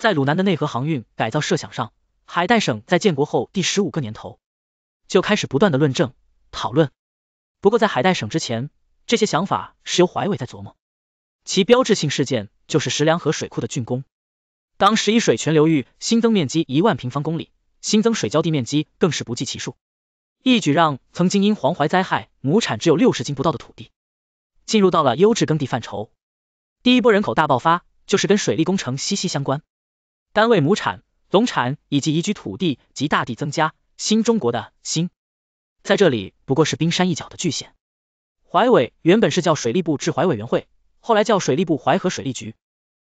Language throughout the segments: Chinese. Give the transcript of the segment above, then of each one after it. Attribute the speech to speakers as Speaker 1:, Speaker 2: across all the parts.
Speaker 1: 在鲁南的内河航运改造设想上，海带省在建国后第十五个年头就开始不断的论证讨论。不过在海带省之前，这些想法是由淮委在琢磨。其标志性事件就是石梁河水库的竣工，当时一水泉流域新增面积一万平方公里，新增水浇地面积更是不计其数，一举让曾经因黄淮灾害亩产只有六十斤不到的土地，进入到了优质耕地范畴。第一波人口大爆发就是跟水利工程息息相关。单位亩产、总产以及宜居土地及大地增加，新中国的“新”在这里不过是冰山一角的巨献。淮委原本是叫水利部治淮委员会，后来叫水利部淮河水利局。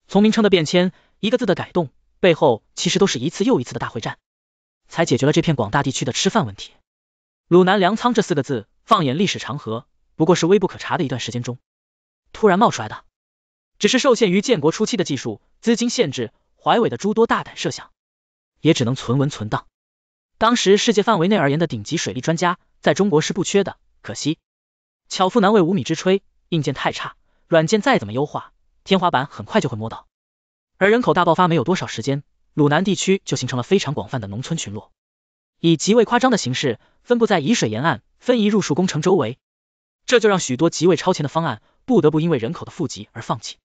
Speaker 1: 从名称的变迁，一个字的改动，背后其实都是一次又一次的大会战，才解决了这片广大地区的吃饭问题。鲁南粮仓这四个字，放眼历史长河，不过是微不可察的一段时间中突然冒出来的，只是受限于建国初期的技术、资金限制。淮委的诸多大胆设想，也只能存文存档。当时世界范围内而言的顶级水利专家，在中国是不缺的，可惜巧妇难为无米之炊，硬件太差，软件再怎么优化，天花板很快就会摸到。而人口大爆发没有多少时间，鲁南地区就形成了非常广泛的农村群落，以极为夸张的形式分布在沂水沿岸分宜入数工程周围，这就让许多极为超前的方案不得不因为人口的富集而放弃。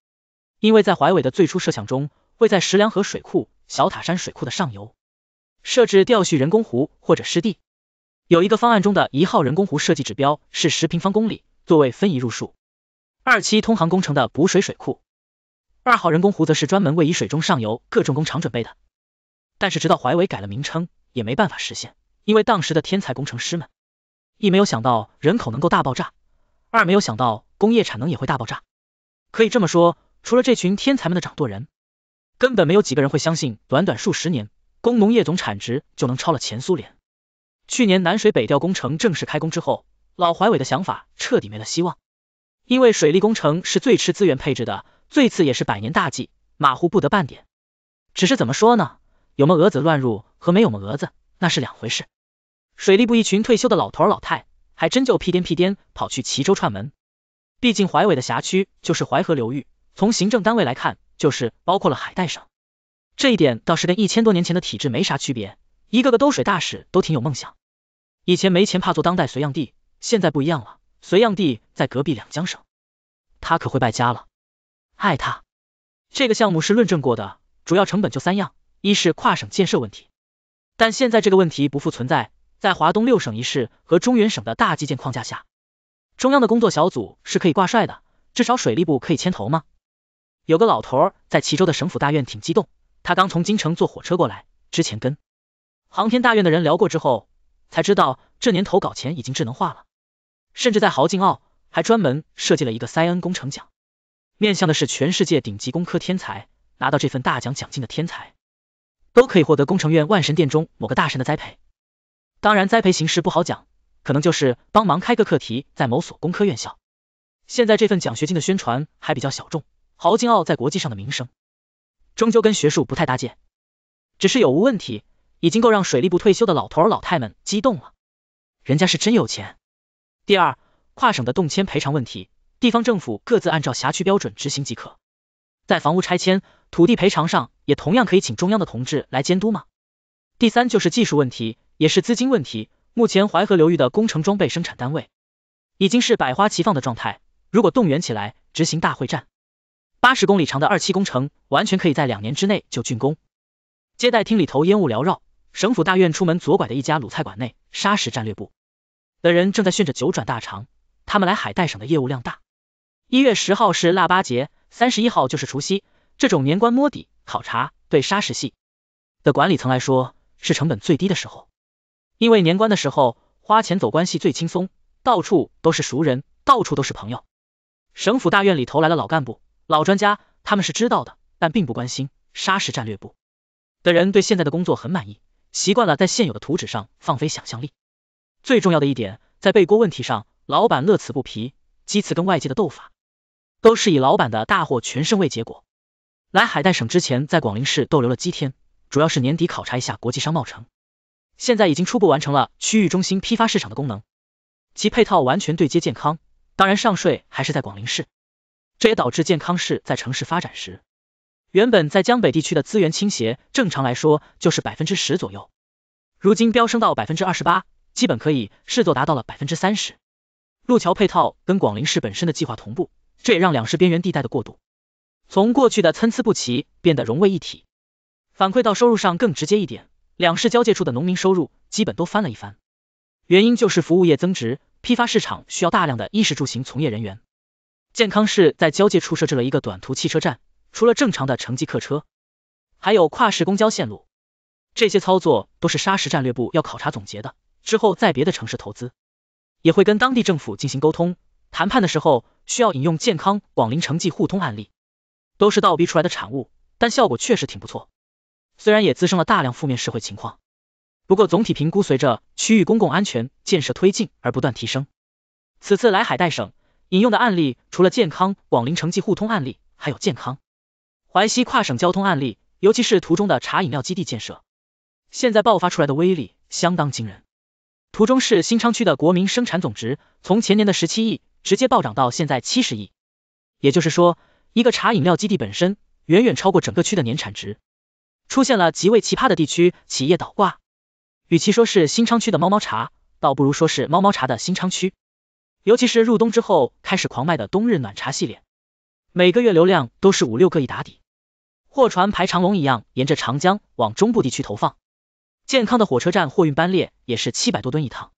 Speaker 1: 因为在淮委的最初设想中。会在石梁河水库、小塔山水库的上游设置调蓄人工湖或者湿地。有一个方案中的一号人工湖设计指标是十平方公里，作为分宜入数二期通航工程的补水水库。二号人工湖则是专门为以水中上游各重工厂准备的。但是直到淮委改了名称，也没办法实现，因为当时的天才工程师们一没有想到人口能够大爆炸，二没有想到工业产能也会大爆炸。可以这么说，除了这群天才们的掌舵人。根本没有几个人会相信，短短数十年，工农业总产值就能超了前苏联。去年南水北调工程正式开工之后，老淮委的想法彻底没了希望，因为水利工程是最吃资源配置的，最次也是百年大计，马虎不得半点。只是怎么说呢？有么蛾子乱入和没有么蛾子那是两回事。水利部一群退休的老头老太，还真就屁颠屁颠跑去齐州串门，毕竟淮委的辖区就是淮河流域，从行政单位来看。就是包括了海带省，这一点倒是跟一千多年前的体制没啥区别。一个个都水大使都挺有梦想，以前没钱怕做当代隋炀帝，现在不一样了，隋炀帝在隔壁两江省，他可会败家了，爱他。这个项目是论证过的，主要成本就三样，一是跨省建设问题，但现在这个问题不复存在，在华东六省一市和中原省的大基建框架下，中央的工作小组是可以挂帅的，至少水利部可以牵头吗？有个老头在齐州的省府大院挺激动，他刚从京城坐火车过来，之前跟航天大院的人聊过之后，才知道这年投稿前已经智能化了，甚至在豪进奥还专门设计了一个塞恩工程奖，面向的是全世界顶级工科天才，拿到这份大奖奖金的天才，都可以获得工程院万神殿中某个大神的栽培，当然栽培形式不好讲，可能就是帮忙开个课题在某所工科院校，现在这份奖学金的宣传还比较小众。豪金奥在国际上的名声，终究跟学术不太搭界。只是有无问题，已经够让水利部退休的老头儿老太们激动了。人家是真有钱。第二，跨省的动迁赔偿问题，地方政府各自按照辖区标准执行即可，在房屋拆迁、土地赔偿上，也同样可以请中央的同志来监督吗？第三就是技术问题，也是资金问题。目前淮河流域的工程装备生产单位，已经是百花齐放的状态，如果动员起来，执行大会战。八十公里长的二期工程，完全可以在两年之内就竣工。接待厅里头烟雾缭绕，省府大院出门左拐的一家鲁菜馆内，沙石战略部的人正在炫着九转大肠。他们来海带省的业务量大，一月十号是腊八节，三十一号就是除夕，这种年关摸底考察对沙石系的管理层来说是成本最低的时候，因为年关的时候花钱走关系最轻松，到处都是熟人，到处都是朋友。省府大院里头来了老干部。老专家他们是知道的，但并不关心。沙石战略部的人对现在的工作很满意，习惯了在现有的图纸上放飞想象力。最重要的一点，在背锅问题上，老板乐此不疲，几次跟外界的斗法，都是以老板的大获全胜为结果。来海带省之前，在广陵市逗留了七天，主要是年底考察一下国际商贸城，现在已经初步完成了区域中心批发市场的功能，其配套完全对接健康，当然上税还是在广陵市。这也导致健康市在城市发展时，原本在江北地区的资源倾斜，正常来说就是百分之十左右，如今飙升到百分之二十八，基本可以视作达到了百分之三十。路桥配套跟广陵市本身的计划同步，这也让两市边缘地带的过渡，从过去的参差不齐变得融为一体。反馈到收入上更直接一点，两市交界处的农民收入基本都翻了一番，原因就是服务业增值，批发市场需要大量的衣食住行从业人员。健康市在交界处设置了一个短途汽车站，除了正常的城际客车，还有跨市公交线路。这些操作都是沙石战略部要考察总结的，之后在别的城市投资，也会跟当地政府进行沟通谈判的时候，需要引用健康广陵城际互通案例，都是倒逼出来的产物，但效果确实挺不错。虽然也滋生了大量负面社会情况，不过总体评估随着区域公共安全建设推进而不断提升。此次来海带省。引用的案例除了健康广陵城际互通案例，还有健康淮西跨省交通案例，尤其是图中的茶饮料基地建设，现在爆发出来的威力相当惊人。图中是新昌区的国民生产总值，从前年的十七亿，直接暴涨到现在七十亿，也就是说，一个茶饮料基地本身远远超过整个区的年产值。出现了极为奇葩的地区企业倒挂，与其说是新昌区的猫猫茶，倒不如说是猫猫茶的新昌区。尤其是入冬之后开始狂卖的冬日暖茶系列，每个月流量都是五六个亿打底，货船排长龙一样沿着长江往中部地区投放。健康的火车站货运班列也是七百多吨一趟。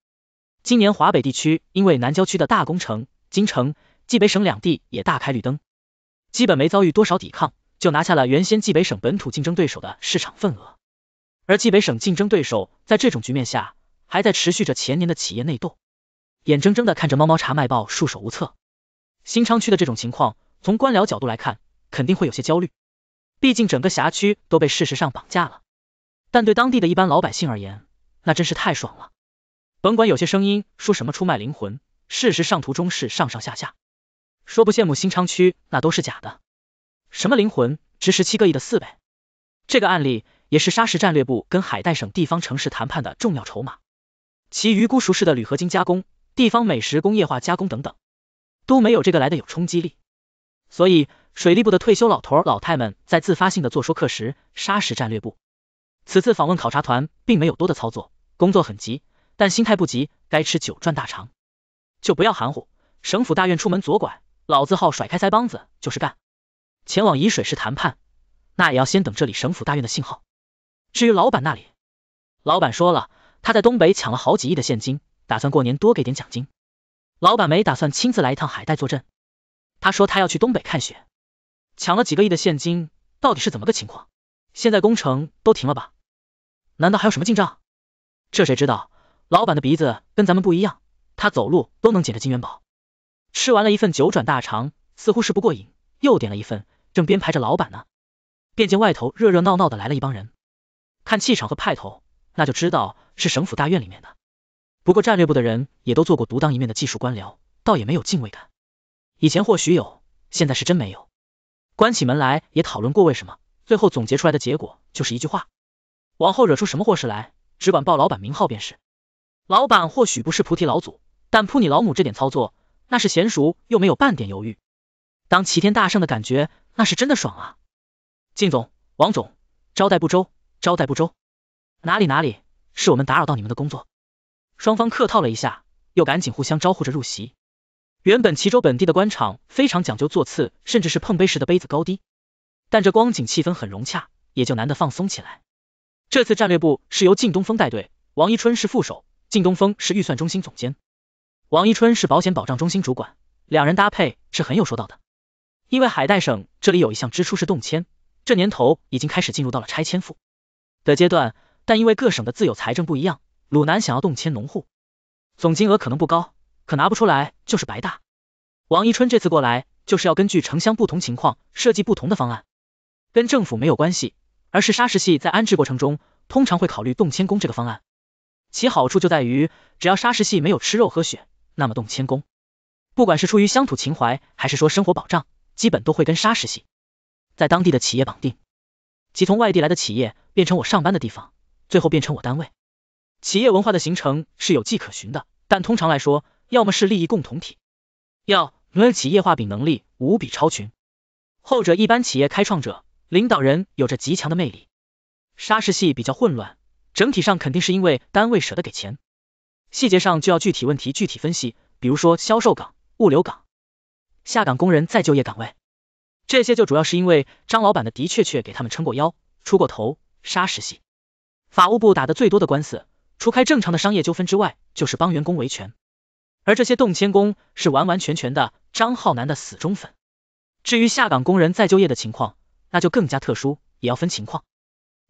Speaker 1: 今年华北地区因为南郊区的大工程，京城、冀北省两地也大开绿灯，基本没遭遇多少抵抗，就拿下了原先冀北省本土竞争对手的市场份额。而冀北省竞争对手在这种局面下，还在持续着前年的企业内斗。眼睁睁的看着猫猫茶卖爆，束手无策。新昌区的这种情况，从官僚角度来看，肯定会有些焦虑，毕竟整个辖区都被事实上绑架了。但对当地的一般老百姓而言，那真是太爽了。甭管有些声音说什么出卖灵魂，事实上图中是上上下下说不羡慕新昌区那都是假的。什么灵魂值十七个亿的四倍，这个案例也是沙石战略部跟海带省地方城市谈判的重要筹码。其鱼骨熟识的铝合金加工。地方美食工业化加工等等都没有这个来的有冲击力，所以水利部的退休老头老太们在自发性的做说客时，沙石战略部此次访问考察团并没有多的操作，工作很急，但心态不急，该吃酒赚大肠就不要含糊，省府大院出门左拐，老字号甩开腮帮子就是干，前往沂水市谈判，那也要先等这里省府大院的信号，至于老板那里，老板说了，他在东北抢了好几亿的现金。打算过年多给点奖金，老板没打算亲自来一趟海带坐镇，他说他要去东北看雪。抢了几个亿的现金，到底是怎么个情况？现在工程都停了吧？难道还有什么进账？这谁知道？老板的鼻子跟咱们不一样，他走路都能捡着金元宝。吃完了一份九转大肠，似乎是不过瘾，又点了一份。正编排着老板呢，便见外头热热闹闹的来了一帮人，看气场和派头，那就知道是省府大院里面的。不过战略部的人也都做过独当一面的技术官僚，倒也没有敬畏感。以前或许有，现在是真没有。关起门来也讨论过为什么，最后总结出来的结果就是一句话：往后惹出什么祸事来，只管报老板名号便是。老板或许不是菩提老祖，但扑你老母这点操作，那是娴熟又没有半点犹豫。当齐天大圣的感觉，那是真的爽啊！靳总、王总，招待不周，招待不周，哪里哪里，是我们打扰到你们的工作。双方客套了一下，又赶紧互相招呼着入席。原本齐州本地的官场非常讲究座次，甚至是碰杯时的杯子高低，但这光景气氛很融洽，也就难得放松起来。这次战略部是由靳东风带队，王一春是副手，靳东风是预算中心总监，王一春是保险保障中心主管，两人搭配是很有说道的。因为海带省这里有一项支出是动迁，这年头已经开始进入到了拆迁户的阶段，但因为各省的自有财政不一样。鲁南想要动迁农户，总金额可能不高，可拿不出来就是白搭。王一春这次过来就是要根据城乡不同情况设计不同的方案，跟政府没有关系，而是沙石系在安置过程中通常会考虑动迁工这个方案。其好处就在于，只要沙石系没有吃肉喝血，那么动迁工不管是出于乡土情怀还是说生活保障，基本都会跟沙石系在当地的企业绑定，即从外地来的企业变成我上班的地方，最后变成我单位。企业文化的形成是有迹可循的，但通常来说，要么是利益共同体，要么企业化饼能力无比超群。后者一般企业开创者、领导人有着极强的魅力。沙石系比较混乱，整体上肯定是因为单位舍得给钱。细节上就要具体问题具体分析，比如说销售岗、物流岗、下岗工人再就业岗位，这些就主要是因为张老板的的确确给他们撑过腰、出过头。沙石系法务部打的最多的官司。除开正常的商业纠纷之外，就是帮员工维权，而这些动迁工是完完全全的张浩南的死忠粉。至于下岗工人再就业的情况，那就更加特殊，也要分情况。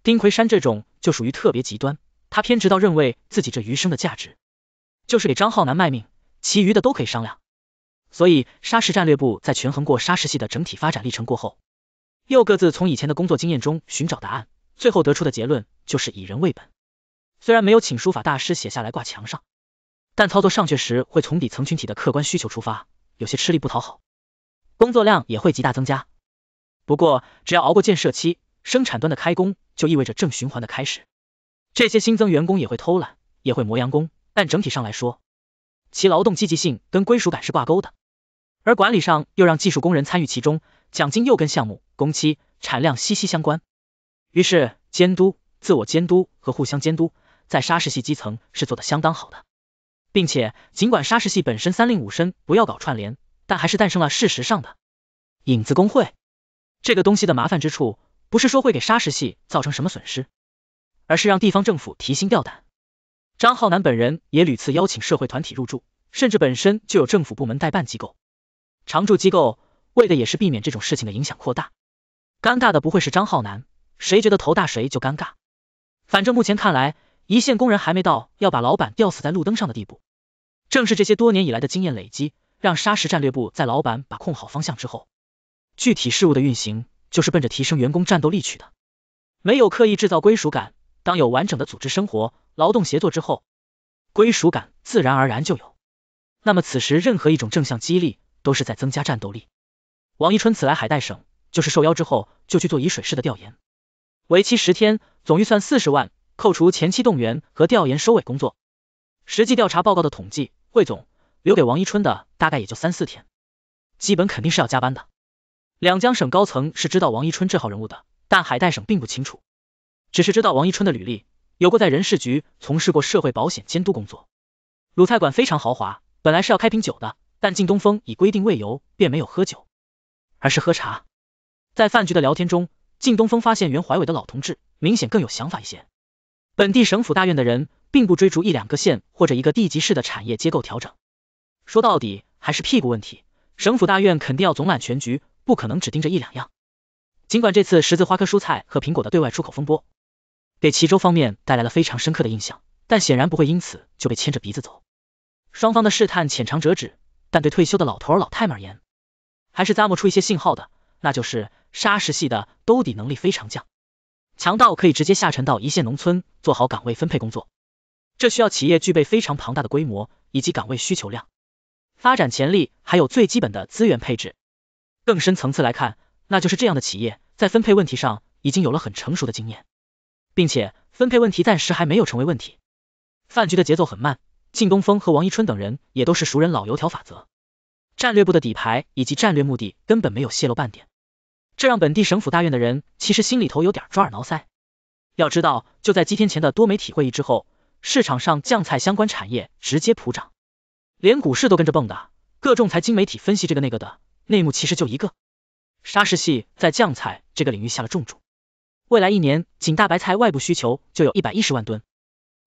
Speaker 1: 丁奎山这种就属于特别极端，他偏执到认为自己这余生的价值就是给张浩南卖命，其余的都可以商量。所以沙石战略部在权衡过沙石系的整体发展历程过后，又各自从以前的工作经验中寻找答案，最后得出的结论就是以人为本。虽然没有请书法大师写下来挂墙上，但操作上确实会从底层群体的客观需求出发，有些吃力不讨好，工作量也会极大增加。不过只要熬过建设期，生产端的开工就意味着正循环的开始。这些新增员工也会偷懒，也会磨洋工，但整体上来说，其劳动积极性跟归属感是挂钩的。而管理上又让技术工人参与其中，奖金又跟项目工期、产量息息相关，于是监督、自我监督和互相监督。在沙石系基层是做的相当好的，并且尽管沙石系本身三令五申不要搞串联，但还是诞生了事实上的影子工会。这个东西的麻烦之处，不是说会给沙石系造成什么损失，而是让地方政府提心吊胆。张浩南本人也屡次邀请社会团体入驻，甚至本身就有政府部门代办机构、常驻机构，为的也是避免这种事情的影响扩大。尴尬的不会是张浩南，谁觉得头大谁就尴尬。反正目前看来。一线工人还没到要把老板吊死在路灯上的地步，正是这些多年以来的经验累积，让沙石战略部在老板把控好方向之后，具体事务的运行就是奔着提升员工战斗力去的，没有刻意制造归属感，当有完整的组织生活、劳动协作之后，归属感自然而然就有。那么此时任何一种正向激励都是在增加战斗力。王一春此来海带省，就是受邀之后就去做沂水市的调研，为期十天，总预算四十万。扣除前期动员和调研收尾工作，实际调查报告的统计汇总，留给王一春的大概也就三四天，基本肯定是要加班的。两江省高层是知道王一春这号人物的，但海带省并不清楚，只是知道王一春的履历，有过在人事局从事过社会保险监督工作。鲁菜馆非常豪华，本来是要开瓶酒的，但靳东风以规定为由，便没有喝酒，而是喝茶。在饭局的聊天中，靳东风发现袁怀伟的老同志明显更有想法一些。本地省府大院的人并不追逐一两个县或者一个地级市的产业结构调整，说到底还是屁股问题。省府大院肯定要总揽全局，不可能只盯着一两样。尽管这次十字花科蔬菜和苹果的对外出口风波，给齐州方面带来了非常深刻的印象，但显然不会因此就被牵着鼻子走。双方的试探浅尝辄止，但对退休的老头儿老太们而言，还是咂摸出一些信号的，那就是沙石系的兜底能力非常强。强到可以直接下沉到一线农村，做好岗位分配工作。这需要企业具备非常庞大的规模，以及岗位需求量、发展潜力，还有最基本的资源配置。更深层次来看，那就是这样的企业，在分配问题上已经有了很成熟的经验，并且分配问题暂时还没有成为问题。饭局的节奏很慢，靳东峰和王一春等人也都是熟人老油条法则，战略部的底牌以及战略目的根本没有泄露半点。这让本地省府大院的人其实心里头有点抓耳挠腮。要知道，就在几天前的多媒体会议之后，市场上酱菜相关产业直接普涨，连股市都跟着蹦跶。各种财经媒体分析这个那个的内幕，其实就一个：沙石系在酱菜这个领域下了重注。未来一年，仅大白菜外部需求就有一百一十万吨。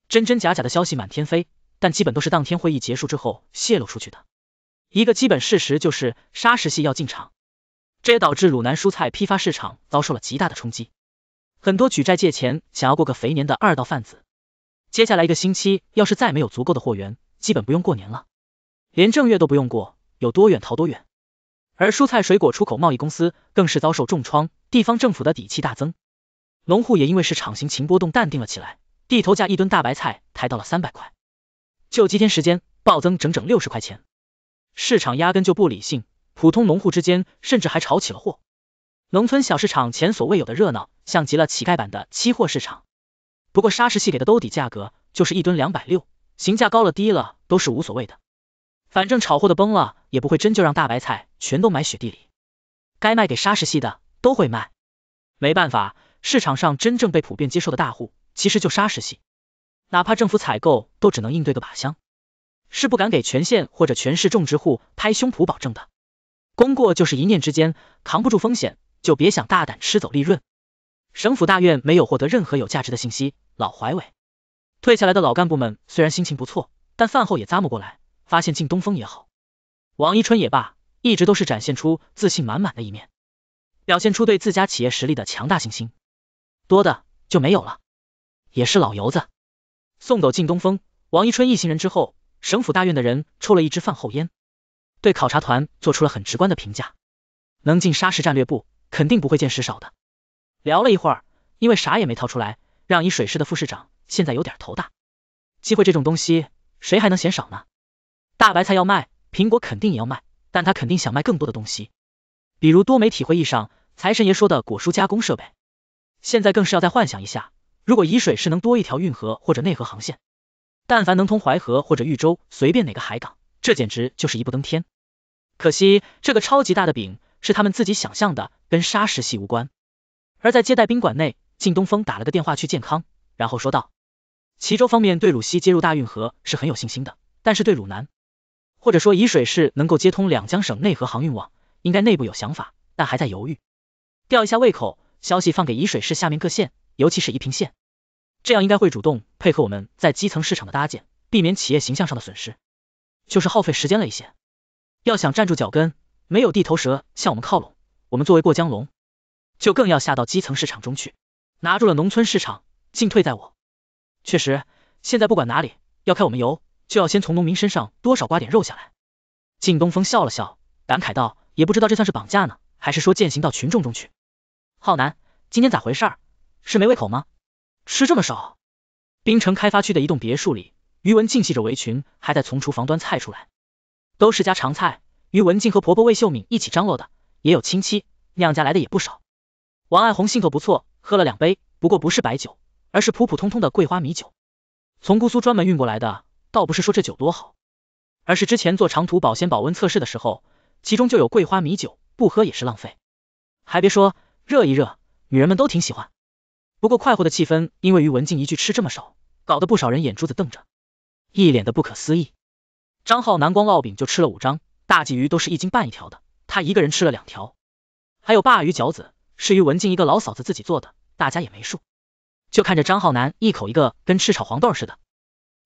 Speaker 1: 真真假假的消息满天飞，但基本都是当天会议结束之后泄露出去的。一个基本事实就是，沙石系要进场。这也导致鲁南蔬菜批发市场遭受了极大的冲击，很多举债借钱想要过个肥年的二道贩子，接下来一个星期要是再没有足够的货源，基本不用过年了，连正月都不用过，有多远逃多远。而蔬菜水果出口贸易公司更是遭受重创，地方政府的底气大增，农户也因为市场行情波动淡定了起来，地头价一吨大白菜抬到了三百块，就几天时间暴增整整六十块钱，市场压根就不理性。普通农户之间甚至还炒起了货，农村小市场前所未有的热闹，像极了乞丐版的期货市场。不过沙石系给的兜底价格就是一吨两百六，行价高了低了都是无所谓的，反正炒货的崩了也不会真就让大白菜全都埋雪地里，该卖给沙石系的都会卖。没办法，市场上真正被普遍接受的大户其实就沙石系，哪怕政府采购都只能应对个靶箱，是不敢给全县或者全市种植户拍胸脯保证的。功过就是一念之间，扛不住风险，就别想大胆吃走利润。省府大院没有获得任何有价值的信息，老怀伟、退下来的老干部们虽然心情不错，但饭后也咂摸过来，发现靳东风也好，王一春也罢，一直都是展现出自信满满的一面，表现出对自家企业实力的强大信心，多的就没有了，也是老油子。送走靳东风、王一春一行人之后，省府大院的人抽了一支饭后烟。对考察团做出了很直观的评价，能进沙石战略部，肯定不会见识少的。聊了一会儿，因为啥也没掏出来，让沂水市的副市长现在有点头大。机会这种东西，谁还能嫌少呢？大白菜要卖，苹果肯定也要卖，但他肯定想卖更多的东西，比如多媒体会议上财神爷说的果蔬加工设备。现在更是要再幻想一下，如果沂水市能多一条运河或者内河航线，但凡能通淮河或者豫州，随便哪个海港，这简直就是一步登天。可惜，这个超级大的饼是他们自己想象的，跟砂石系无关。而在接待宾馆内，靳东风打了个电话去健康，然后说道：“齐州方面对鲁西接入大运河是很有信心的，但是对鲁南，或者说沂水市能够接通两江省内河航运网，应该内部有想法，但还在犹豫。吊一下胃口，消息放给沂水市下面各县，尤其是宜平县，这样应该会主动配合我们在基层市场的搭建，避免企业形象上的损失，就是耗费时间了一些。”要想站住脚跟，没有地头蛇向我们靠拢，我们作为过江龙，就更要下到基层市场中去，拿住了农村市场，进退在我。确实，现在不管哪里，要开我们油，就要先从农民身上多少刮点肉下来。靳东风笑了笑，感慨道：“也不知道这算是绑架呢，还是说践行到群众中去？”浩南，今天咋回事？是没胃口吗？吃这么少？滨城开发区的一栋别墅里，余文静系着围裙，还在从厨房端菜出来。都是家常菜，于文静和婆婆魏秀敏一起张罗的，也有亲戚娘家来的也不少。王爱红兴头不错，喝了两杯，不过不是白酒，而是普普通通的桂花米酒，从姑苏专门运过来的。倒不是说这酒多好，而是之前做长途保鲜保温测试的时候，其中就有桂花米酒，不喝也是浪费。还别说，热一热，女人们都挺喜欢。不过快活的气氛，因为于文静一句吃这么少，搞得不少人眼珠子瞪着，一脸的不可思议。张浩南光烙饼就吃了五张，大鲫鱼都是一斤半一条的，他一个人吃了两条。还有鲅鱼饺子是于文静一个老嫂子自己做的，大家也没数，就看着张浩南一口一个跟吃炒黄豆似的，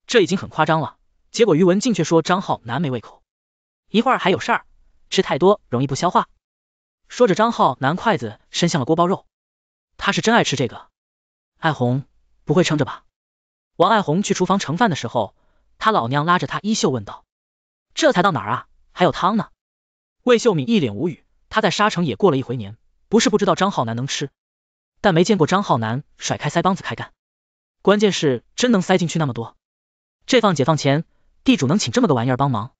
Speaker 1: 这已经很夸张了。结果于文静却说张浩南没胃口，一会儿还有事儿，吃太多容易不消化。说着张浩南筷子伸向了锅包肉，他是真爱吃这个。爱红不会撑着吧？王爱红去厨房盛饭的时候，他老娘拉着他衣袖问道。这才到哪儿啊？还有汤呢？魏秀敏一脸无语，她在沙城也过了一回年，不是不知道张浩南能吃，但没见过张浩南甩开腮帮子开干，关键是真能塞进去那么多。这放解放前，地主能请这么个玩意儿帮忙？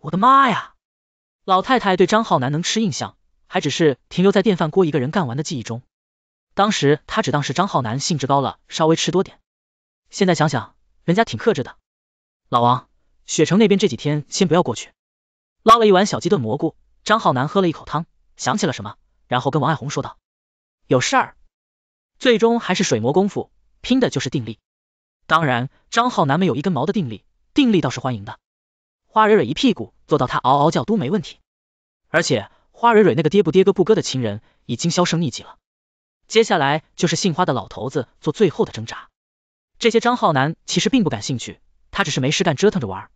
Speaker 1: 我的妈呀！老太太对张浩南能吃印象，还只是停留在电饭锅一个人干完的记忆中，当时她只当是张浩南兴致高了，稍微吃多点。现在想想，人家挺克制的。老王。雪城那边这几天先不要过去。捞了一碗小鸡炖蘑菇，张浩南喝了一口汤，想起了什么，然后跟王爱红说道：“有事儿。”最终还是水磨功夫，拼的就是定力。当然，张浩南没有一根毛的定力，定力倒是欢迎的。花蕊蕊一屁股坐到他，嗷嗷叫都没问题。而且花蕊蕊那个爹不爹哥不哥的亲人已经销声匿迹了，接下来就是杏花的老头子做最后的挣扎。这些张浩南其实并不感兴趣，他只是没事干折腾着玩。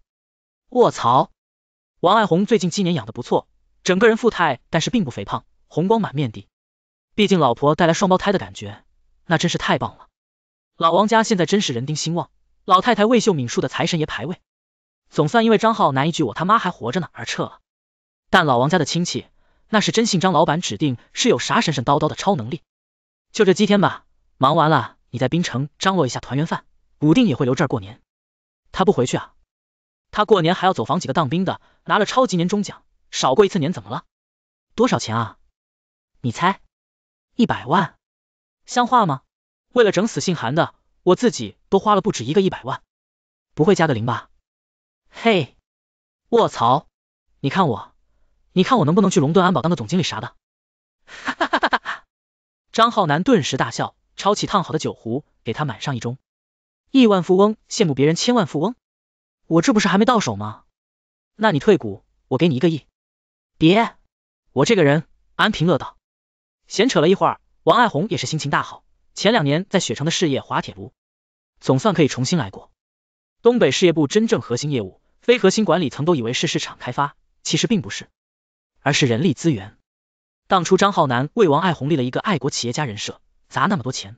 Speaker 1: 卧槽！王爱红最近几年养的不错，整个人富态，但是并不肥胖，红光满面的。毕竟老婆带来双胞胎的感觉，那真是太棒了。老王家现在真是人丁兴旺，老太太魏秀敏树的财神爷牌位，总算因为张浩拿一句我他妈还活着呢而撤了。但老王家的亲戚，那是真信张老板指定是有啥神神叨叨的超能力。就这几天吧，忙完了你在滨城张罗一下团圆饭，武定也会留这儿过年。他不回去啊？他过年还要走访几个当兵的，拿了超级年终奖，少过一次年怎么了？多少钱啊？你猜？一百万？像话吗？为了整死姓韩的，我自己都花了不止一个一百万，不会加个零吧？嘿，卧槽！你看我，你看我能不能去龙盾安保当个总经理啥的？哈哈哈哈哈哈！张浩南顿时大笑，抄起烫好的酒壶给他满上一盅。亿万富翁羡慕别人千万富翁？我这不是还没到手吗？那你退股，我给你一个亿。别，我这个人安贫乐道。闲扯了一会儿，王爱红也是心情大好。前两年在雪城的事业滑铁卢，总算可以重新来过。东北事业部真正核心业务，非核心管理层都以为是市场开发，其实并不是，而是人力资源。当初张浩南为王爱红立了一个爱国企业家人设，砸那么多钱，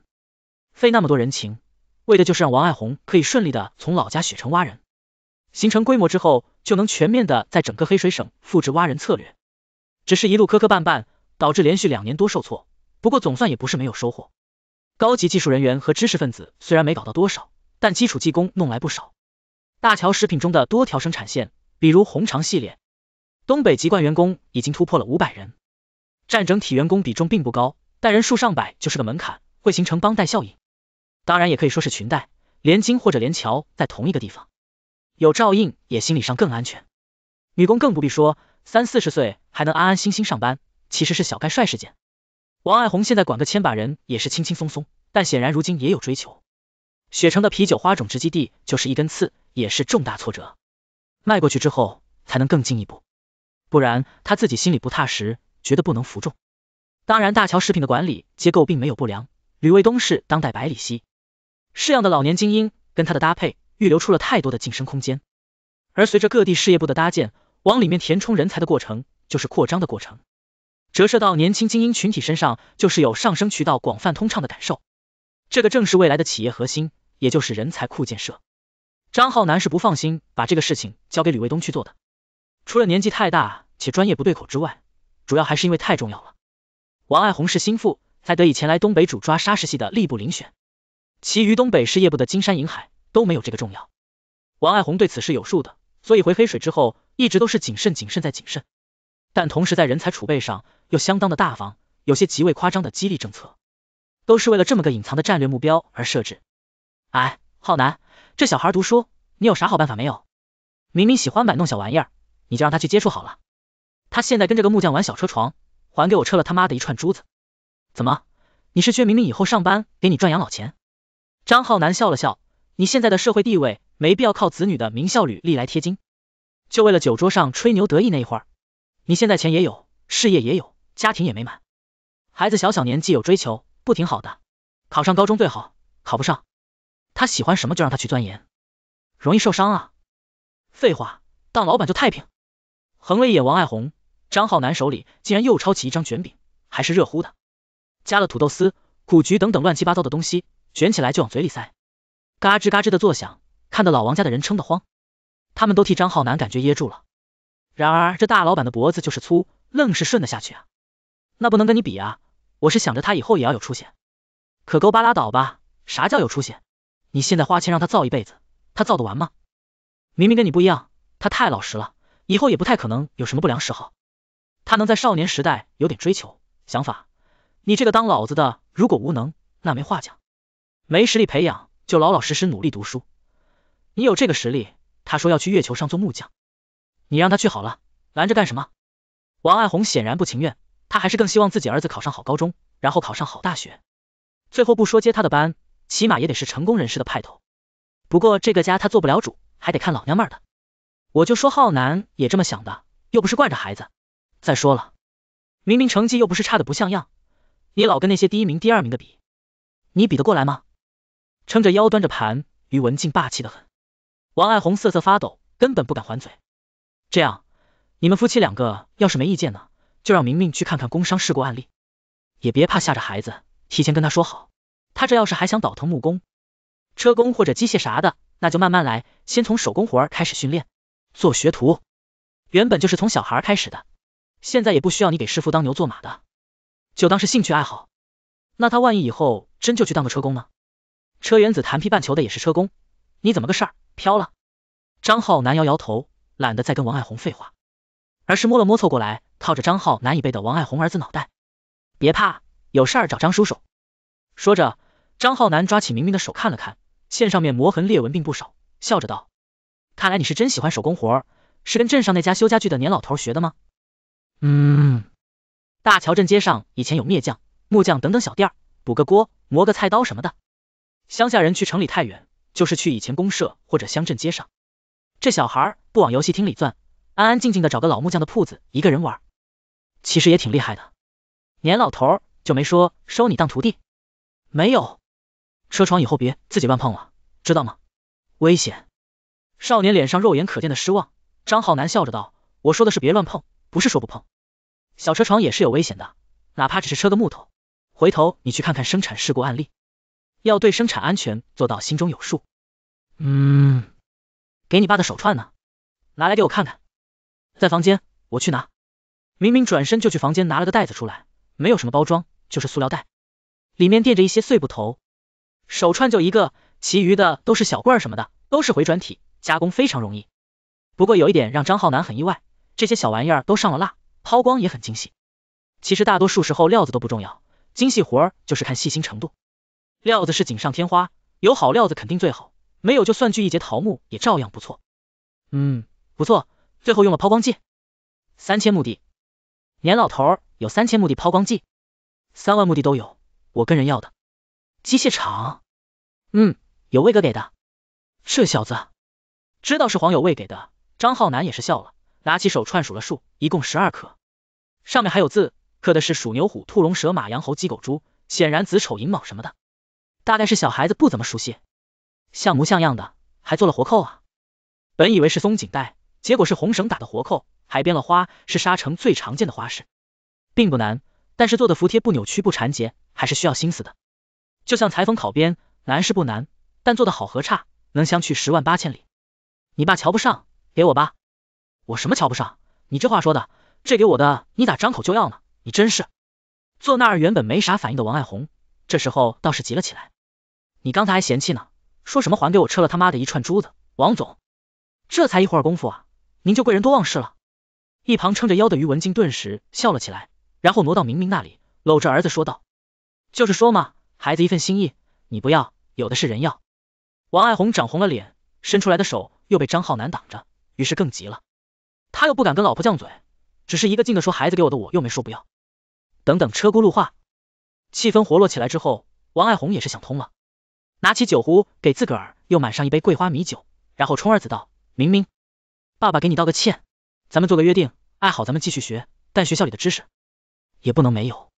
Speaker 1: 费那么多人情，为的就是让王爱红可以顺利的从老家雪城挖人。形成规模之后，就能全面的在整个黑水省复制挖人策略。只是一路磕磕绊绊，导致连续两年多受挫。不过总算也不是没有收获。高级技术人员和知识分子虽然没搞到多少，但基础技工弄来不少。大桥食品中的多条生产线，比如红肠系列，东北籍贯员工已经突破了五百人。占整体员工比重并不高，但人数上百就是个门槛，会形成帮带效应。当然也可以说是群带，连金或者连桥在同一个地方。有照应，也心理上更安全。女工更不必说，三四十岁还能安安心心上班，其实是小盖帅事件。王爱红现在管个千把人也是轻轻松松，但显然如今也有追求。雪城的啤酒花种植基地就是一根刺，也是重大挫折。迈过去之后，才能更进一步，不然他自己心里不踏实，觉得不能服众。当然，大桥食品的管理结构并没有不良。吕卫东是当代百里奚式样的老年精英，跟他的搭配。预留出了太多的晋升空间，而随着各地事业部的搭建，往里面填充人才的过程就是扩张的过程，折射到年轻精英群体身上，就是有上升渠道广泛通畅的感受。这个正是未来的企业核心，也就是人才库建设。张浩南是不放心把这个事情交给吕卫东去做的，除了年纪太大且专业不对口之外，主要还是因为太重要了。王爱红是心腹，才得以前来东北主抓沙石系的吏部遴选，其余东北事业部的金山银海。都没有这个重要，王爱红对此事有数的，所以回黑水之后一直都是谨慎、谨慎再谨慎，但同时在人才储备上又相当的大方，有些极为夸张的激励政策，都是为了这么个隐藏的战略目标而设置。哎，浩南，这小孩读书你有啥好办法没有？明明喜欢摆弄小玩意儿，你就让他去接触好了。他现在跟这个木匠玩小车床，还给我撤了他妈的一串珠子。怎么？你是缺明明以后上班给你赚养老钱？张浩南笑了笑。你现在的社会地位，没必要靠子女的名校履历来贴金，就为了酒桌上吹牛得意那一会儿。你现在钱也有，事业也有，家庭也美满，孩子小小年纪有追求，不挺好的？考上高中最好，考不上，他喜欢什么就让他去钻研，容易受伤啊！废话，当老板就太平。横了一眼王爱红，张浩南手里竟然又抄起一张卷饼，还是热乎的，加了土豆丝、苦菊等等乱七八糟的东西，卷起来就往嘴里塞。嘎吱嘎吱的作响，看得老王家的人撑得慌，他们都替张浩南感觉噎住了。然而这大老板的脖子就是粗，愣是顺得下去。啊！那不能跟你比啊！我是想着他以后也要有出息，可勾巴拉倒吧！啥叫有出息？你现在花钱让他造一辈子，他造得完吗？明明跟你不一样，他太老实了，以后也不太可能有什么不良嗜好。他能在少年时代有点追求、想法，你这个当老子的如果无能，那没话讲，没实力培养。就老老实实努力读书，你有这个实力。他说要去月球上做木匠，你让他去好了，拦着干什么？王爱红显然不情愿，他还是更希望自己儿子考上好高中，然后考上好大学，最后不说接他的班，起码也得是成功人士的派头。不过这个家他做不了主，还得看老娘们的。我就说浩南也这么想的，又不是惯着孩子。再说了，明明成绩又不是差的不像样，你老跟那些第一名、第二名的比，你比得过来吗？撑着腰端着盘，于文静霸气的很，王爱红瑟瑟发抖，根本不敢还嘴。这样，你们夫妻两个要是没意见呢，就让明明去看看工伤事故案例，也别怕吓着孩子，提前跟他说好。他这要是还想倒腾木工、车工或者机械啥的，那就慢慢来，先从手工活开始训练，做学徒，原本就是从小孩开始的，现在也不需要你给师傅当牛做马的，就当是兴趣爱好。那他万一以后真就去当个车工呢？车原子弹劈半球的也是车工，你怎么个事儿？飘了？张浩南摇摇头，懒得再跟王爱红废话，而是摸了摸凑过来靠着张浩南椅背的王爱红儿子脑袋，别怕，有事儿找张叔叔。说着，张浩南抓起明明的手看了看，线上面磨痕裂纹并不少，笑着道，看来你是真喜欢手工活，是跟镇上那家修家具的年老头学的吗？嗯，大桥镇街上以前有篾匠、木匠等等小店，补个锅、磨个菜刀什么的。乡下人去城里太远，就是去以前公社或者乡镇街上。这小孩不往游戏厅里钻，安安静静的找个老木匠的铺子，一个人玩，其实也挺厉害的。年老头就没说收你当徒弟，没有。车床以后别自己乱碰了，知道吗？危险。少年脸上肉眼可见的失望，张浩南笑着道：“我说的是别乱碰，不是说不碰。小车床也是有危险的，哪怕只是车个木头，回头你去看看生产事故案例。”要对生产安全做到心中有数。嗯，给你爸的手串呢，拿来给我看看。在房间，我去拿。明明转身就去房间拿了个袋子出来，没有什么包装，就是塑料袋，里面垫着一些碎布头。手串就一个，其余的都是小罐儿什么的，都是回转体，加工非常容易。不过有一点让张浩南很意外，这些小玩意儿都上了蜡，抛光也很精细。其实大多数时候料子都不重要，精细活儿就是看细心程度。料子是锦上添花，有好料子肯定最好，没有就算锯一截桃木也照样不错。嗯，不错。最后用了抛光剂，三千亩地，年老头有三千亩地抛光剂，三万亩地都有，我跟人要的。机械厂，嗯，有魏哥给的。这小子知道是黄有魏给的，张浩南也是笑了，拿起手串数了数，一共十二颗，上面还有字，刻的是鼠牛虎兔龙蛇马羊猴鸡狗猪，显然子丑寅卯什么的。大概是小孩子不怎么熟悉，像模像样的，还做了活扣。啊。本以为是松紧带，结果是红绳打的活扣，还编了花，是沙城最常见的花式，并不难，但是做的服帖不扭曲不缠结，还是需要心思的。就像裁缝考边，难是不难，但做的好和差能相去十万八千里。你爸瞧不上，给我吧，我什么瞧不上？你这话说的，这给我的，你咋张口就要呢？你真是坐那儿原本没啥反应的王爱红，这时候倒是急了起来。你刚才还嫌弃呢，说什么还给我吃了他妈的一串珠子，王总，这才一会儿功夫啊，您就贵人多忘事了。一旁撑着腰的于文静顿时笑了起来，然后挪到明明那里，搂着儿子说道：“就是说嘛，孩子一份心意，你不要，有的是人要。”王爱红涨红了脸，伸出来的手又被张浩南挡着，于是更急了，他又不敢跟老婆犟嘴，只是一个劲的说孩子给我的，我又没说不要。等等，车轱辘话，气氛活络起来之后，王爱红也是想通了。拿起酒壶，给自个儿又满上一杯桂花米酒，然后冲儿子道：“明明，爸爸给你道个歉，咱们做个约定，爱好咱们继续学，但学校里的知识也不能没有。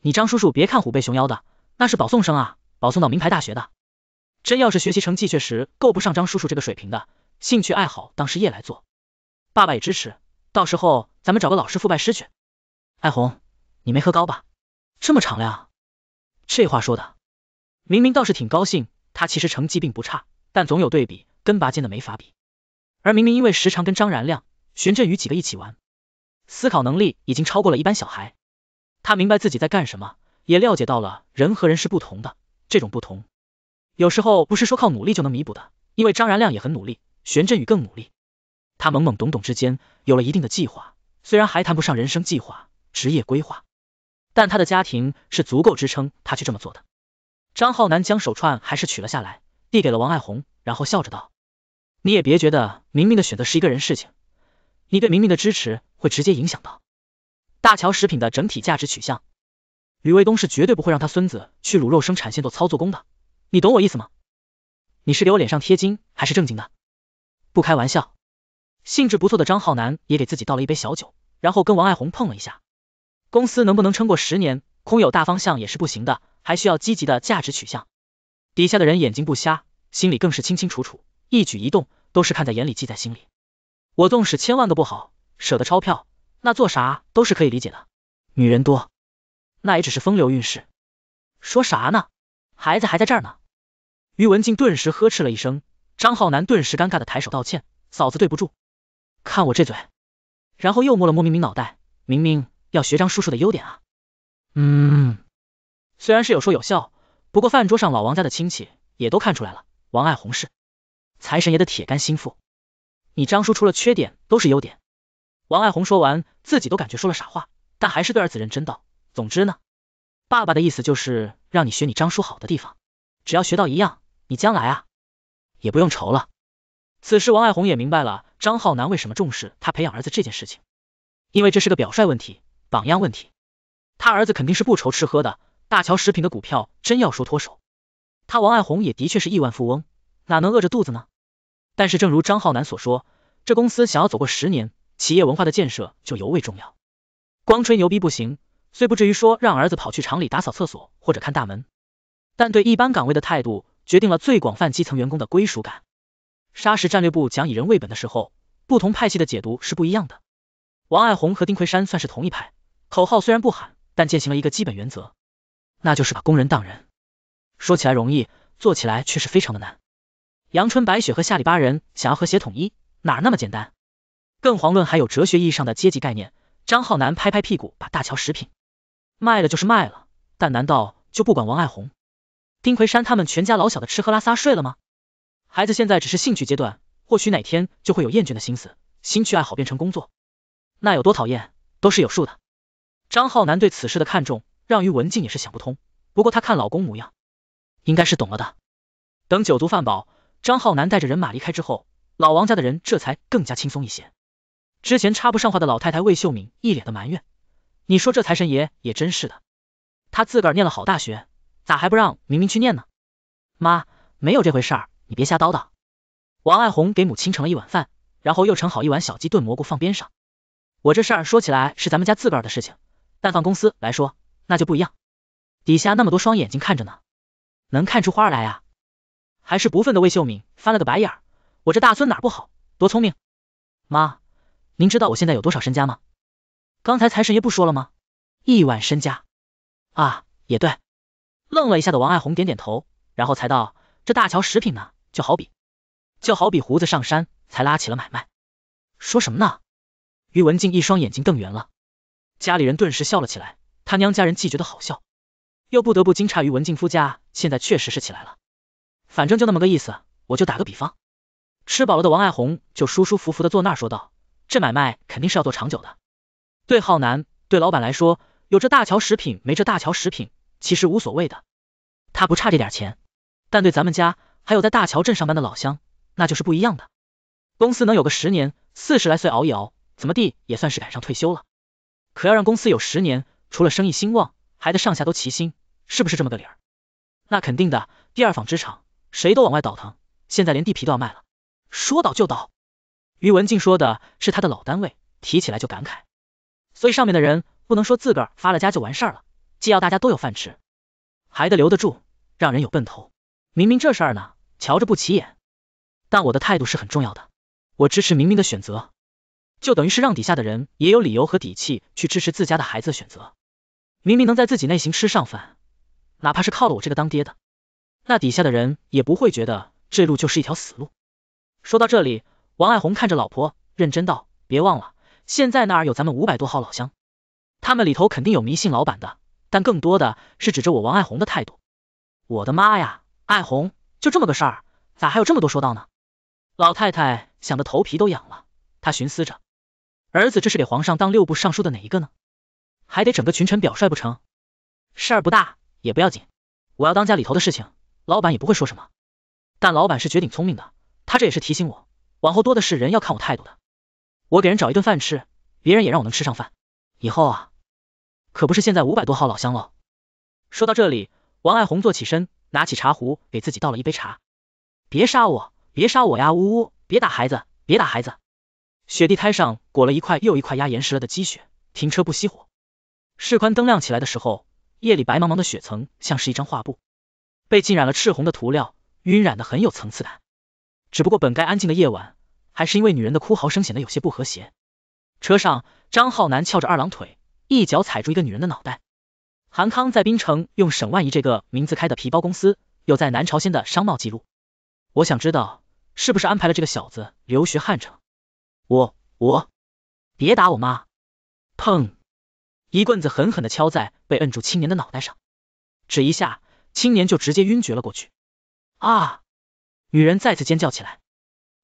Speaker 1: 你张叔叔别看虎背熊腰的，那是保送生啊，保送到名牌大学的。真要是学习成绩确实够不上张叔叔这个水平的，兴趣爱好当事业来做，爸爸也支持。到时候咱们找个老师傅拜师去。艾红，你没喝高吧？这么敞亮？这话说的。”明明倒是挺高兴，他其实成绩并不差，但总有对比，跟拔尖的没法比。而明明因为时常跟张然亮、玄振宇几个一起玩，思考能力已经超过了一般小孩。他明白自己在干什么，也了解到了人和人是不同的，这种不同有时候不是说靠努力就能弥补的。因为张然亮也很努力，玄振宇更努力。他懵懵懂懂之间有了一定的计划，虽然还谈不上人生计划、职业规划，但他的家庭是足够支撑他去这么做的。张浩南将手串还是取了下来，递给了王爱红，然后笑着道：“你也别觉得明明的选择是一个人事情，你对明明的支持会直接影响到大乔食品的整体价值取向。吕卫东是绝对不会让他孙子去卤肉生产线做操作工的，你懂我意思吗？你是给我脸上贴金还是正经的？不开玩笑。”兴致不错的张浩南也给自己倒了一杯小酒，然后跟王爱红碰了一下。公司能不能撑过十年，空有大方向也是不行的。还需要积极的价值取向，底下的人眼睛不瞎，心里更是清清楚楚，一举一动都是看在眼里，记在心里。我纵使千万个不好，舍得钞票，那做啥都是可以理解的。女人多，那也只是风流韵事。说啥呢？孩子还在这儿呢。于文静顿时呵斥了一声，张浩南顿时尴尬的抬手道歉，嫂子对不住，看我这嘴，然后又摸了摸明明脑袋，明明要学张叔叔的优点啊，嗯。虽然是有说有笑，不过饭桌上老王家的亲戚也都看出来了，王爱红是财神爷的铁杆心腹。你张叔除了缺点都是优点。王爱红说完，自己都感觉说了傻话，但还是对儿子认真道：，总之呢，爸爸的意思就是让你学你张叔好的地方，只要学到一样，你将来啊也不用愁了。此时王爱红也明白了张浩南为什么重视他培养儿子这件事情，因为这是个表率问题，榜样问题，他儿子肯定是不愁吃喝的。大乔食品的股票真要说脱手，他王爱红也的确是亿万富翁，哪能饿着肚子呢？但是正如张浩南所说，这公司想要走过十年，企业文化的建设就尤为重要。光吹牛逼不行，虽不至于说让儿子跑去厂里打扫厕所或者看大门，但对一般岗位的态度，决定了最广泛基层员工的归属感。沙石战略部讲以人为本的时候，不同派系的解读是不一样的。王爱红和丁奎山算是同一派，口号虽然不喊，但践行了一个基本原则。那就是把工人当人，说起来容易，做起来却是非常的难。阳春白雪和下里巴人想要和谐统一，哪那么简单？更遑论还有哲学意义上的阶级概念。张浩南拍拍屁股，把大桥食品卖了就是卖了，但难道就不管王爱红、丁奎山他们全家老小的吃喝拉撒睡了吗？孩子现在只是兴趣阶段，或许哪天就会有厌倦的心思，兴趣爱好变成工作，那有多讨厌都是有数的。张浩南对此事的看重。让于文静也是想不通，不过她看老公模样，应该是懂了的。等酒足饭饱，张浩南带着人马离开之后，老王家的人这才更加轻松一些。之前插不上话的老太太魏秀敏一脸的埋怨：“你说这财神爷也真是的，他自个儿念了好大学，咋还不让明明去念呢？”“妈，没有这回事，你别瞎叨叨。”王爱红给母亲盛了一碗饭，然后又盛好一碗小鸡炖蘑菇放边上。我这事儿说起来是咱们家自个儿的事情，但放公司来说。那就不一样，底下那么多双眼睛看着呢，能看出花来啊！还是不忿的魏秀敏翻了个白眼，我这大孙哪不好，多聪明！妈，您知道我现在有多少身家吗？刚才财神爷不说了吗？亿万身家！啊，也对。愣了一下，的王爱红点点头，然后才道：这大乔食品呢，就好比就好比胡子上山才拉起了买卖。说什么呢？于文静一双眼睛瞪圆了，家里人顿时笑了起来。他娘家人既觉得好笑，又不得不惊诧于文静夫家现在确实是起来了。反正就那么个意思，我就打个比方。吃饱了的王爱红就舒舒服服的坐那儿说道：“这买卖肯定是要做长久的。”对浩南，对老板来说，有这大桥食品没这大桥食品其实无所谓的，他不差这点钱。但对咱们家还有在大桥镇上班的老乡，那就是不一样的。公司能有个十年，四十来岁熬一熬，怎么地也算是赶上退休了。可要让公司有十年，除了生意兴旺，还得上下都齐心，是不是这么个理儿？那肯定的。第二纺织厂，谁都往外倒腾，现在连地皮都要卖了，说倒就倒。于文静说的是他的老单位，提起来就感慨，所以上面的人不能说自个儿发了家就完事儿了，既要大家都有饭吃，还得留得住，让人有奔头。明明这事呢，瞧着不起眼，但我的态度是很重要的，我支持明明的选择。就等于是让底下的人也有理由和底气去支持自家的孩子选择，明明能在自己内心吃上饭，哪怕是靠了我这个当爹的，那底下的人也不会觉得这路就是一条死路。说到这里，王爱红看着老婆，认真道：“别忘了，现在那儿有咱们五百多号老乡，他们里头肯定有迷信老板的，但更多的是指着我王爱红的态度。”我的妈呀，爱红就这么个事儿，咋还有这么多说道呢？老太太想的头皮都痒了，她寻思着。儿子，这是给皇上当六部尚书的哪一个呢？还得整个群臣表率不成？事儿不大，也不要紧。我要当家里头的事情，老板也不会说什么。但老板是绝顶聪明的，他这也是提醒我，往后多的是人要看我态度的。我给人找一顿饭吃，别人也让我能吃上饭，以后啊，可不是现在五百多号老乡喽。说到这里，王爱红坐起身，拿起茶壶给自己倒了一杯茶。别杀我，别杀我呀，呜呜，别打孩子，别打孩子。雪地胎上裹了一块又一块压严实了的积雪，停车不熄火。示宽灯亮起来的时候，夜里白茫茫的雪层像是一张画布，被浸染了赤红的涂料，晕染的很有层次感。只不过本该安静的夜晚，还是因为女人的哭嚎声显得有些不和谐。车上，张浩南翘着二郎腿，一脚踩住一个女人的脑袋。韩康在槟城用沈万仪这个名字开的皮包公司，有在南朝鲜的商贸记录。我想知道，是不是安排了这个小子留学汉城？我我，别打我妈！砰，一棍子狠狠的敲在被摁住青年的脑袋上，只一下，青年就直接晕厥了过去。啊！女人再次尖叫起来。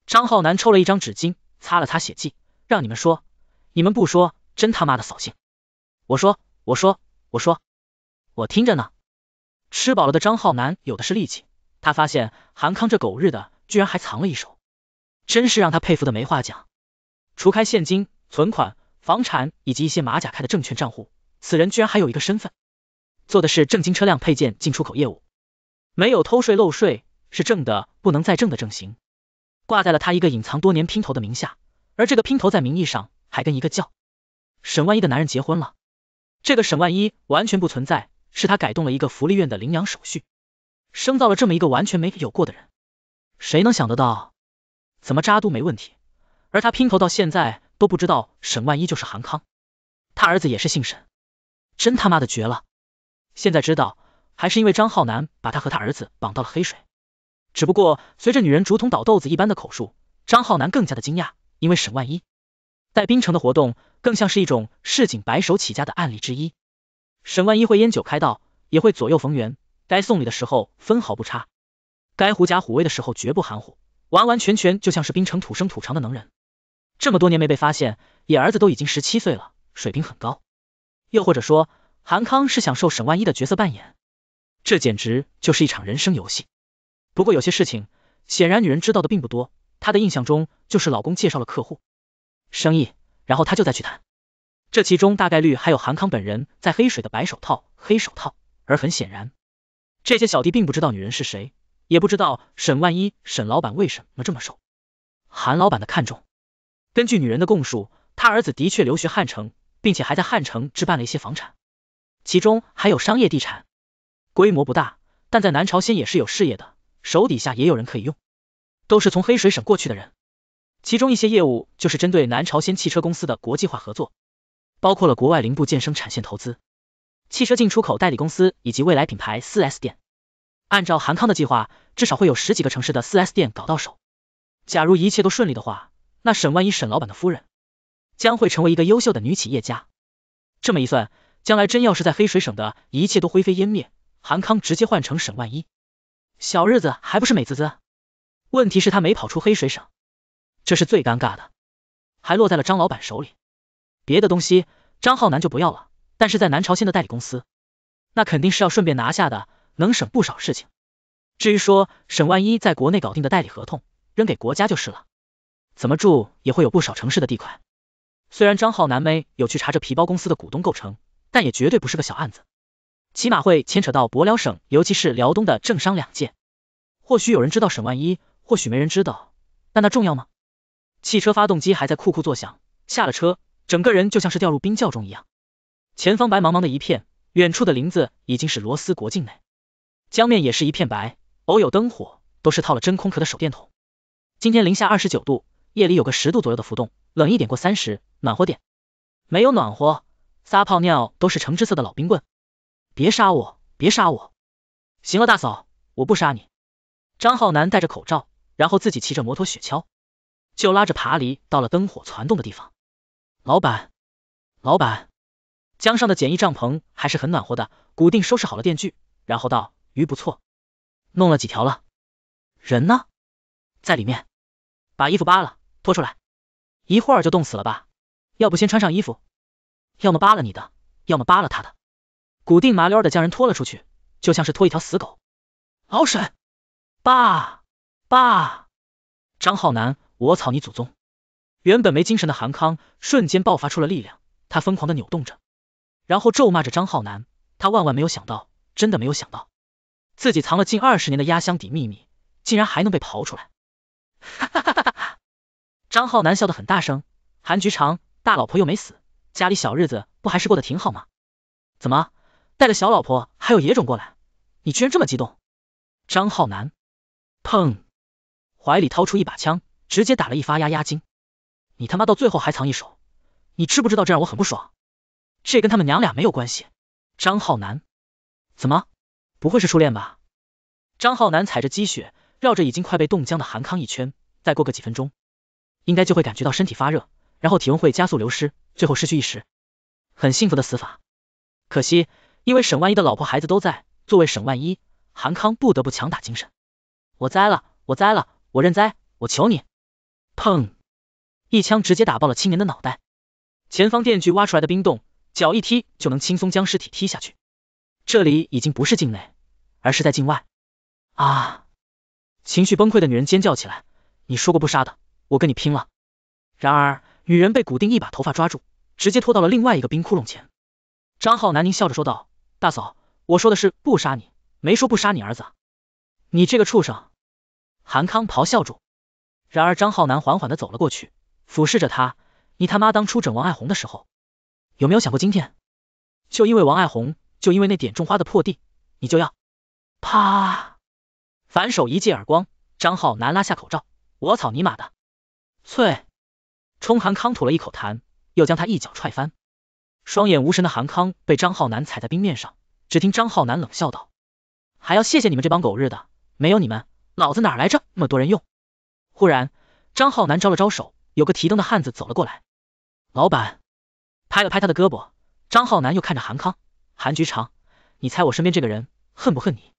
Speaker 1: 张浩南抽了一张纸巾，擦了擦血迹，让你们说，你们不说，真他妈的扫兴。我说，我说，我说，我听着呢。吃饱了的张浩南有的是力气，他发现韩康这狗日的居然还藏了一手，真是让他佩服的没话讲。除开现金、存款、房产以及一些马甲开的证券账户，此人居然还有一个身份，做的是正经车辆配件进出口业务，没有偷税漏税，是正的不能再正的正行，挂在了他一个隐藏多年姘头的名下，而这个姘头在名义上还跟一个叫沈万一的男人结婚了，这个沈万一完全不存在，是他改动了一个福利院的领养手续，生造了这么一个完全没有过的人，谁能想得到，怎么扎都没问题。而他拼头到现在都不知道沈万一就是韩康，他儿子也是姓沈，真他妈的绝了！现在知道还是因为张浩南把他和他儿子绑到了黑水。只不过随着女人竹筒倒豆子一般的口述，张浩南更加的惊讶，因为沈万一在冰城的活动更像是一种市井白手起家的案例之一。沈万一会烟酒开道，也会左右逢源，该送礼的时候分毫不差，该狐假虎威的时候绝不含糊，完完全全就像是冰城土生土长的能人。这么多年没被发现，野儿子都已经十七岁了，水平很高。又或者说，韩康是享受沈万一的角色扮演，这简直就是一场人生游戏。不过有些事情，显然女人知道的并不多，她的印象中就是老公介绍了客户，生意，然后她就再去谈。这其中大概率还有韩康本人在黑水的白手套、黑手套，而很显然，这些小弟并不知道女人是谁，也不知道沈万一、沈老板为什么这么瘦。韩老板的看重。根据女人的供述，他儿子的确留学汉城，并且还在汉城置办了一些房产，其中还有商业地产，规模不大，但在南朝鲜也是有事业的，手底下也有人可以用，都是从黑水省过去的人，其中一些业务就是针对南朝鲜汽车公司的国际化合作，包括了国外零部件生产线投资、汽车进出口代理公司以及未来品牌四 S 店。按照韩康的计划，至少会有十几个城市的四 S 店搞到手，假如一切都顺利的话。那沈万一，沈老板的夫人将会成为一个优秀的女企业家。这么一算，将来真要是在黑水省的一切都灰飞烟灭，韩康直接换成沈万一，小日子还不是美滋滋？问题是，他没跑出黑水省，这是最尴尬的，还落在了张老板手里。别的东西，张浩南就不要了，但是在南朝鲜的代理公司，那肯定是要顺便拿下的，能省不少事情。至于说沈万一在国内搞定的代理合同，扔给国家就是了。怎么住也会有不少城市的地块。虽然张浩南没有去查这皮包公司的股东构成，但也绝对不是个小案子，起码会牵扯到博辽省，尤其是辽东的政商两界。或许有人知道沈万一，或许没人知道，但那重要吗？汽车发动机还在酷酷作响，下了车，整个人就像是掉入冰窖中一样。前方白茫茫的一片，远处的林子已经是罗斯国境内，江面也是一片白，偶有灯火，都是套了真空壳的手电筒。今天零下二十九度。夜里有个十度左右的浮动，冷一点过三十，暖和点，没有暖和，撒泡尿都是橙汁色的老冰棍，别杀我，别杀我，行了大嫂，我不杀你。张浩南戴着口罩，然后自己骑着摩托雪橇，就拉着爬犁到了灯火攒动的地方。老板，老板，江上的简易帐篷还是很暖和的。古定收拾好了电锯，然后道：鱼不错，弄了几条了。人呢？在里面，把衣服扒了。拖出来，一会儿就冻死了吧。要不先穿上衣服，要么扒了你的，要么扒了他的。古定麻溜的将人拖了出去，就像是拖一条死狗。老沈，爸，爸，张浩南，我操你祖宗！原本没精神的韩康瞬间爆发出了力量，他疯狂的扭动着，然后咒骂着张浩南。他万万没有想到，真的没有想到，自己藏了近二十年的压箱底秘密，竟然还能被刨出来。哈哈哈哈哈！张浩南笑得很大声，韩局长大老婆又没死，家里小日子不还是过得挺好吗？怎么带着小老婆还有野种过来？你居然这么激动！张浩南，砰！怀里掏出一把枪，直接打了一发压压惊。你他妈到最后还藏一手，你知不知道这让我很不爽？这跟他们娘俩没有关系。张浩南，怎么不会是初恋吧？张浩南踩着积雪，绕着已经快被冻僵的韩康一圈，再过个几分钟。应该就会感觉到身体发热，然后体温会加速流失，最后失去意识，很幸福的死法。可惜，因为沈万一的老婆孩子都在，作为沈万一，韩康不得不强打精神。我栽了，我栽了，我认栽，我求你！砰！一枪直接打爆了青年的脑袋。前方电锯挖出来的冰洞，脚一踢就能轻松将尸体踢下去。这里已经不是境内，而是在境外。啊！情绪崩溃的女人尖叫起来。你说过不杀的。我跟你拼了！然而，女人被古丁一把头发抓住，直接拖到了另外一个冰窟窿前。张浩南狞笑着说道：“大嫂，我说的是不杀你，没说不杀你儿子。你这个畜生！”韩康咆哮住。然而，张浩南缓缓的走了过去，俯视着他：“你他妈当初整王爱红的时候，有没有想过今天？就因为王爱红，就因为那点种花的破地，你就要……啪！”反手一记耳光，张浩南拉下口罩：“我草你妈的！”翠，冲韩康吐了一口痰，又将他一脚踹翻。双眼无神的韩康被张浩南踩在冰面上。只听张浩南冷笑道：“还要谢谢你们这帮狗日的，没有你们，老子哪来这么多人用？”忽然，张浩南招了招手，有个提灯的汉子走了过来。老板拍了拍他的胳膊，张浩南又看着韩康：“韩局长，你猜我身边这个人恨不恨你？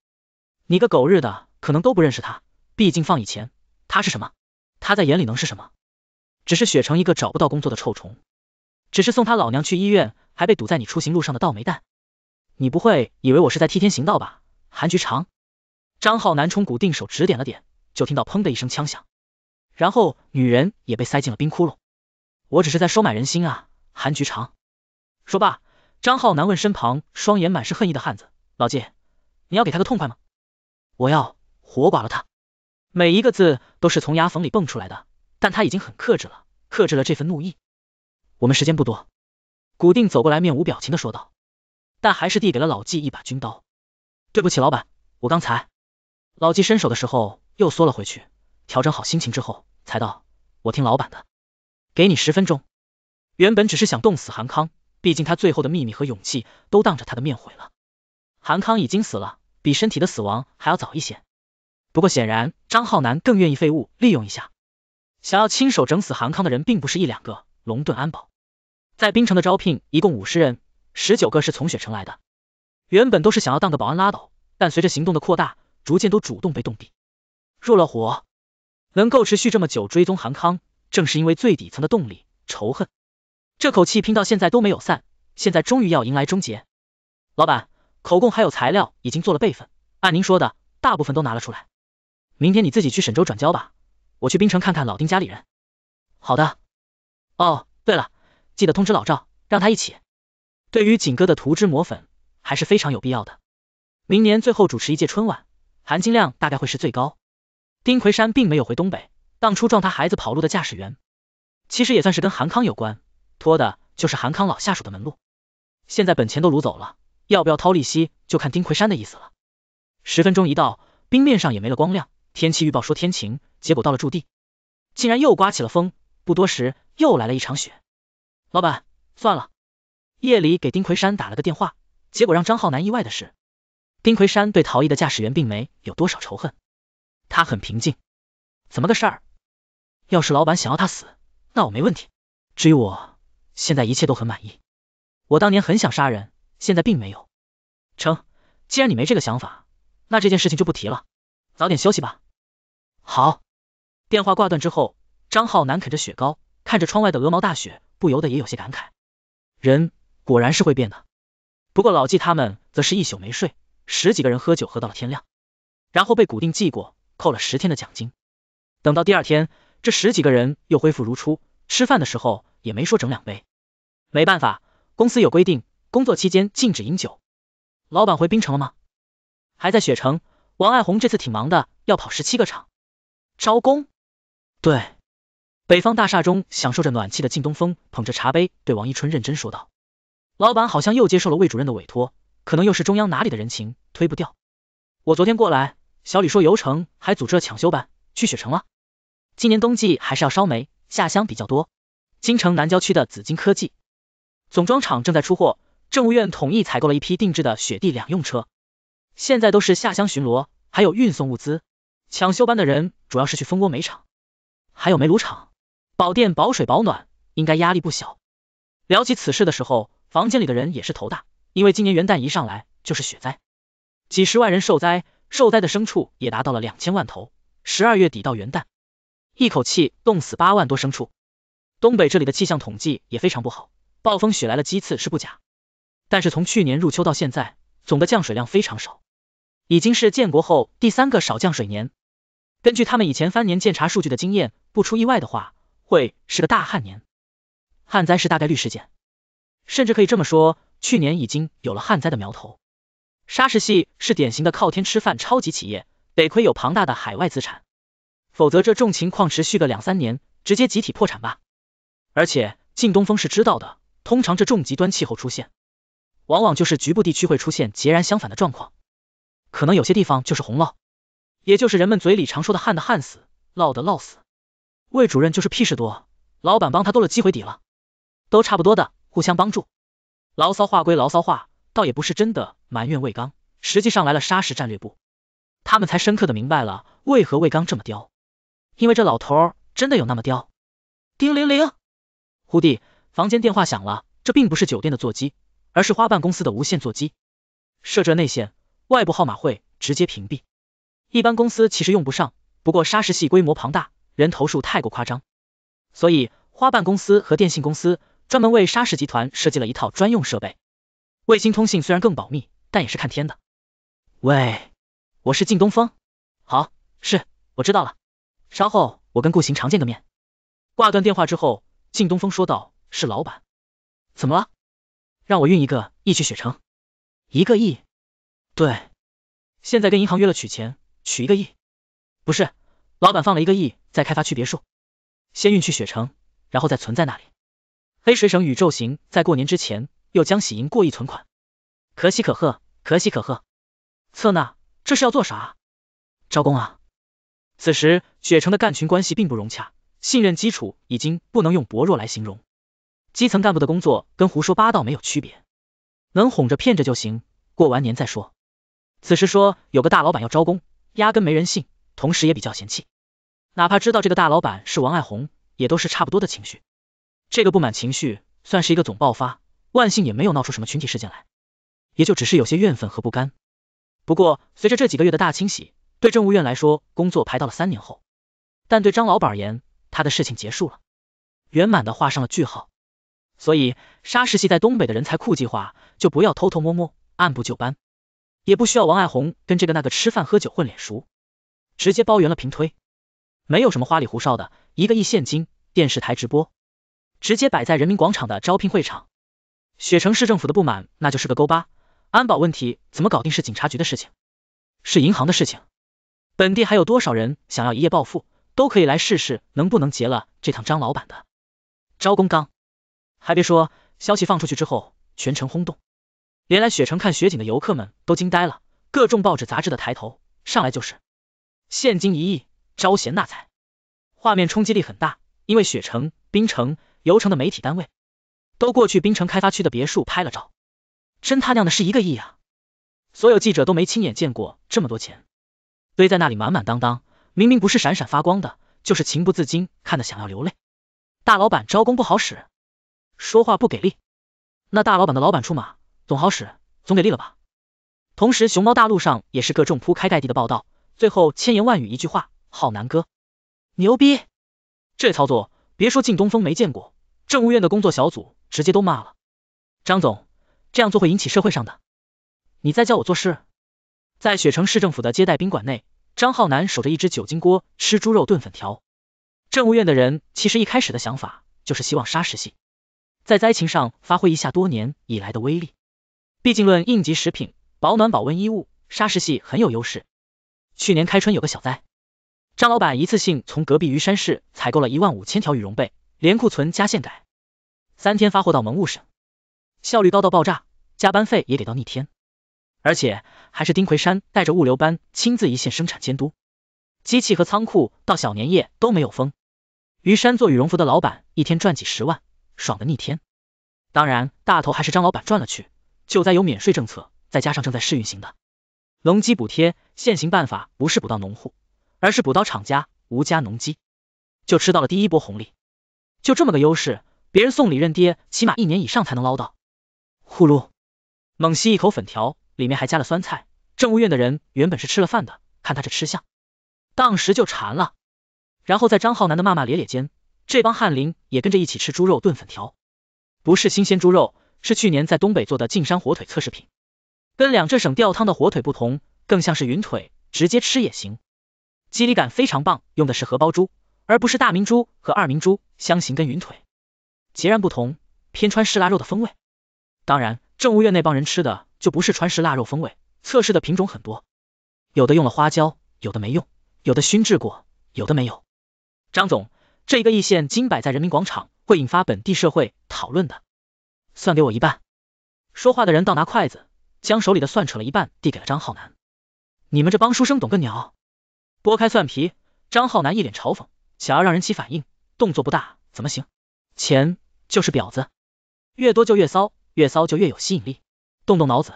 Speaker 1: 你个狗日的可能都不认识他，毕竟放以前，他是什么？他在眼里能是什么？”只是雪成一个找不到工作的臭虫，只是送他老娘去医院还被堵在你出行路上的倒霉蛋，你不会以为我是在替天行道吧，韩局长？张浩南冲谷定手指点了点，就听到砰的一声枪响，然后女人也被塞进了冰窟窿。我只是在收买人心啊，韩局长。说罢，张浩南问身旁双眼满是恨意的汉子，老季，你要给他个痛快吗？我要活剐了他。每一个字都是从牙缝里蹦出来的。但他已经很克制了，克制了这份怒意。我们时间不多。古定走过来，面无表情的说道，但还是递给了老纪一把军刀。对不起，老板，我刚才……老纪伸手的时候又缩了回去，调整好心情之后才道：“我听老板的，给你十分钟。”原本只是想冻死韩康，毕竟他最后的秘密和勇气都当着他的面毁了。韩康已经死了，比身体的死亡还要早一些。不过显然，张浩南更愿意废物利用一下。想要亲手整死韩康的人，并不是一两个。龙盾安保在冰城的招聘一共五十人，十九个是从雪城来的，原本都是想要当个保安拉倒，但随着行动的扩大，逐渐都主动被动地入了伙。能够持续这么久追踪韩康，正是因为最底层的动力——仇恨，这口气拼到现在都没有散，现在终于要迎来终结。老板，口供还有材料已经做了备份，按您说的，大部分都拿了出来，明天你自己去沈州转交吧。我去冰城看看老丁家里人。好的。哦，对了，记得通知老赵，让他一起。对于锦哥的涂脂抹粉，还是非常有必要的。明年最后主持一届春晚，含金量大概会是最高。丁奎山并没有回东北，当初撞他孩子跑路的驾驶员，其实也算是跟韩康有关，托的就是韩康老下属的门路。现在本钱都掳走了，要不要掏利息，就看丁奎山的意思了。十分钟一到，冰面上也没了光亮。天气预报说天晴，结果到了驻地，竟然又刮起了风，不多时又来了一场雪。老板，算了。夜里给丁奎山打了个电话，结果让张浩南意外的是，丁奎山对逃逸的驾驶员并没有多少仇恨，他很平静。怎么个事儿？要是老板想要他死，那我没问题。至于我，现在一切都很满意。我当年很想杀人，现在并没有。成，既然你没这个想法，那这件事情就不提了。早点休息吧。好，电话挂断之后，张浩南啃着雪糕，看着窗外的鹅毛大雪，不由得也有些感慨。人果然是会变的。不过老纪他们则是一宿没睡，十几个人喝酒喝到了天亮，然后被固定记过，扣了十天的奖金。等到第二天，这十几个人又恢复如初。吃饭的时候也没说整两杯，没办法，公司有规定，工作期间禁止饮酒。老板回冰城了吗？还在雪城。王爱红这次挺忙的，要跑十七个厂。招工？对，北方大厦中享受着暖气的靳东风捧着茶杯对王一春认真说道：“老板好像又接受了魏主任的委托，可能又是中央哪里的人情，推不掉。我昨天过来，小李说游城还组织了抢修班去雪城了，今年冬季还是要烧煤，下乡比较多。京城南郊区的紫金科技总装厂正在出货，政务院统一采购了一批定制的雪地两用车，现在都是下乡巡逻，还有运送物资。”抢修班的人主要是去蜂窝煤厂，还有煤炉厂，保电、保水、保暖，应该压力不小。聊起此事的时候，房间里的人也是头大，因为今年元旦一上来就是雪灾，几十万人受灾，受灾的牲畜也达到了两千万头。十二月底到元旦，一口气冻死八万多牲畜。东北这里的气象统计也非常不好，暴风雪来了，鸡次是不假，但是从去年入秋到现在，总的降水量非常少，已经是建国后第三个少降水年。根据他们以前翻年鉴查数据的经验，不出意外的话，会是个大旱年，旱灾是大概率事件，甚至可以这么说，去年已经有了旱灾的苗头。沙石系是典型的靠天吃饭超级企业，得亏有庞大的海外资产，否则这重情况持续个两三年，直接集体破产吧。而且晋东风是知道的，通常这重极端气候出现，往往就是局部地区会出现截然相反的状况，可能有些地方就是洪涝。也就是人们嘴里常说的“旱的旱死，涝的涝死”。魏主任就是屁事多，老板帮他多了机会底了，都差不多的，互相帮助。牢骚话归牢骚话，倒也不是真的埋怨魏刚。实际上来了沙石战略部，他们才深刻的明白了为何魏刚这么刁，因为这老头真的有那么刁。叮铃铃，胡弟，房间电话响了，这并不是酒店的座机，而是花瓣公司的无线座机，设置内线，外部号码会直接屏蔽。一般公司其实用不上，不过沙石系规模庞大，人头数太过夸张，所以花瓣公司和电信公司专门为沙石集团设计了一套专用设备。卫星通信虽然更保密，但也是看天的。喂，我是靳东风，好，是，我知道了，稍后我跟顾行常见个面。挂断电话之后，靳东风说道：“是老板，怎么了？让我运一个亿去雪城，一个亿？对，现在跟银行约了取钱。”取一个亿，不是，老板放了一个亿在开发区别墅，先运去雪城，然后再存在那里。黑水省宇宙行在过年之前又将喜迎过亿存款，可喜可贺，可喜可贺。策那，这是要做啥？招工啊？此时雪城的干群关系并不融洽，信任基础已经不能用薄弱来形容。基层干部的工作跟胡说八道没有区别，能哄着骗着就行，过完年再说。此时说有个大老板要招工。压根没人信，同时也比较嫌弃，哪怕知道这个大老板是王爱红，也都是差不多的情绪。这个不满情绪算是一个总爆发，万幸也没有闹出什么群体事件来，也就只是有些怨愤和不甘。不过随着这几个月的大清洗，对政务院来说工作排到了三年后，但对张老板而言，他的事情结束了，圆满的画上了句号。所以沙石系在东北的人才库计划就不要偷偷摸摸，按部就班。也不需要王爱红跟这个那个吃饭喝酒混脸熟，直接包圆了平推，没有什么花里胡哨的，一个亿现金，电视台直播，直接摆在人民广场的招聘会场。雪城市政府的不满那就是个勾巴，安保问题怎么搞定是警察局的事情，是银行的事情。本地还有多少人想要一夜暴富，都可以来试试能不能结了这趟张老板的招工刚。还别说，消息放出去之后，全城轰动。连来雪城看雪景的游客们都惊呆了，各种报纸杂志的抬头上来就是现金一亿招贤纳才，画面冲击力很大，因为雪城、冰城、游城的媒体单位都过去冰城开发区的别墅拍了照，真他娘的是一个亿啊！所有记者都没亲眼见过这么多钱堆在那里满满当当，明明不是闪闪发光的，就是情不自禁看的想要流泪。大老板招工不好使，说话不给力，那大老板的老板出马。总好使，总给力了吧？同时，熊猫大陆上也是各种铺开盖地的报道，最后千言万语一句话：浩南哥牛逼！这操作，别说靳东风没见过，政务院的工作小组直接都骂了张总，这样做会引起社会上的。你在教我做事？在雪城市政府的接待宾馆内，张浩南守着一只酒精锅吃猪肉炖粉条。政务院的人其实一开始的想法就是希望杀食系在灾情上发挥一下多年以来的威力。毕竟论应急食品、保暖保温衣物，沙石系很有优势。去年开春有个小灾，张老板一次性从隔壁虞山市采购了一万五千条羽绒被，连库存加现改，三天发货到蒙雾省，效率高到爆炸，加班费也给到逆天。而且还是丁奎山带着物流班亲自一线生产监督，机器和仓库到小年夜都没有封。虞山做羽绒服的老板一天赚几十万，爽的逆天。当然大头还是张老板赚了去。救灾有免税政策，再加上正在试运行的农机补贴，现行办法不是补到农户，而是补到厂家，无加农机就吃到了第一波红利。就这么个优势，别人送礼认爹，起码一年以上才能捞到。呼噜，猛吸一口粉条，里面还加了酸菜。政务院的人原本是吃了饭的，看他这吃相，当时就馋了。然后在张浩南的骂骂咧咧间，这帮翰林也跟着一起吃猪肉炖粉条，不是新鲜猪肉。是去年在东北做的晋山火腿测试品，跟两浙省吊汤的火腿不同，更像是云腿，直接吃也行，肌理感非常棒，用的是荷包猪，而不是大明猪和二明猪，香型跟云腿截然不同，偏川式腊肉的风味。当然，政务院那帮人吃的就不是川式腊肉风味，测试的品种很多，有的用了花椒，有的没用，有的熏制过，有的没有。张总，这个义县金摆在人民广场，会引发本地社会讨论的。蒜给我一半，说话的人倒拿筷子将手里的蒜扯了一半递给了张浩南。你们这帮书生懂个鸟？剥开蒜皮，张浩南一脸嘲讽，想要让人起反应，动作不大怎么行？钱就是婊子，越多就越骚，越骚就越有吸引力。动动脑子，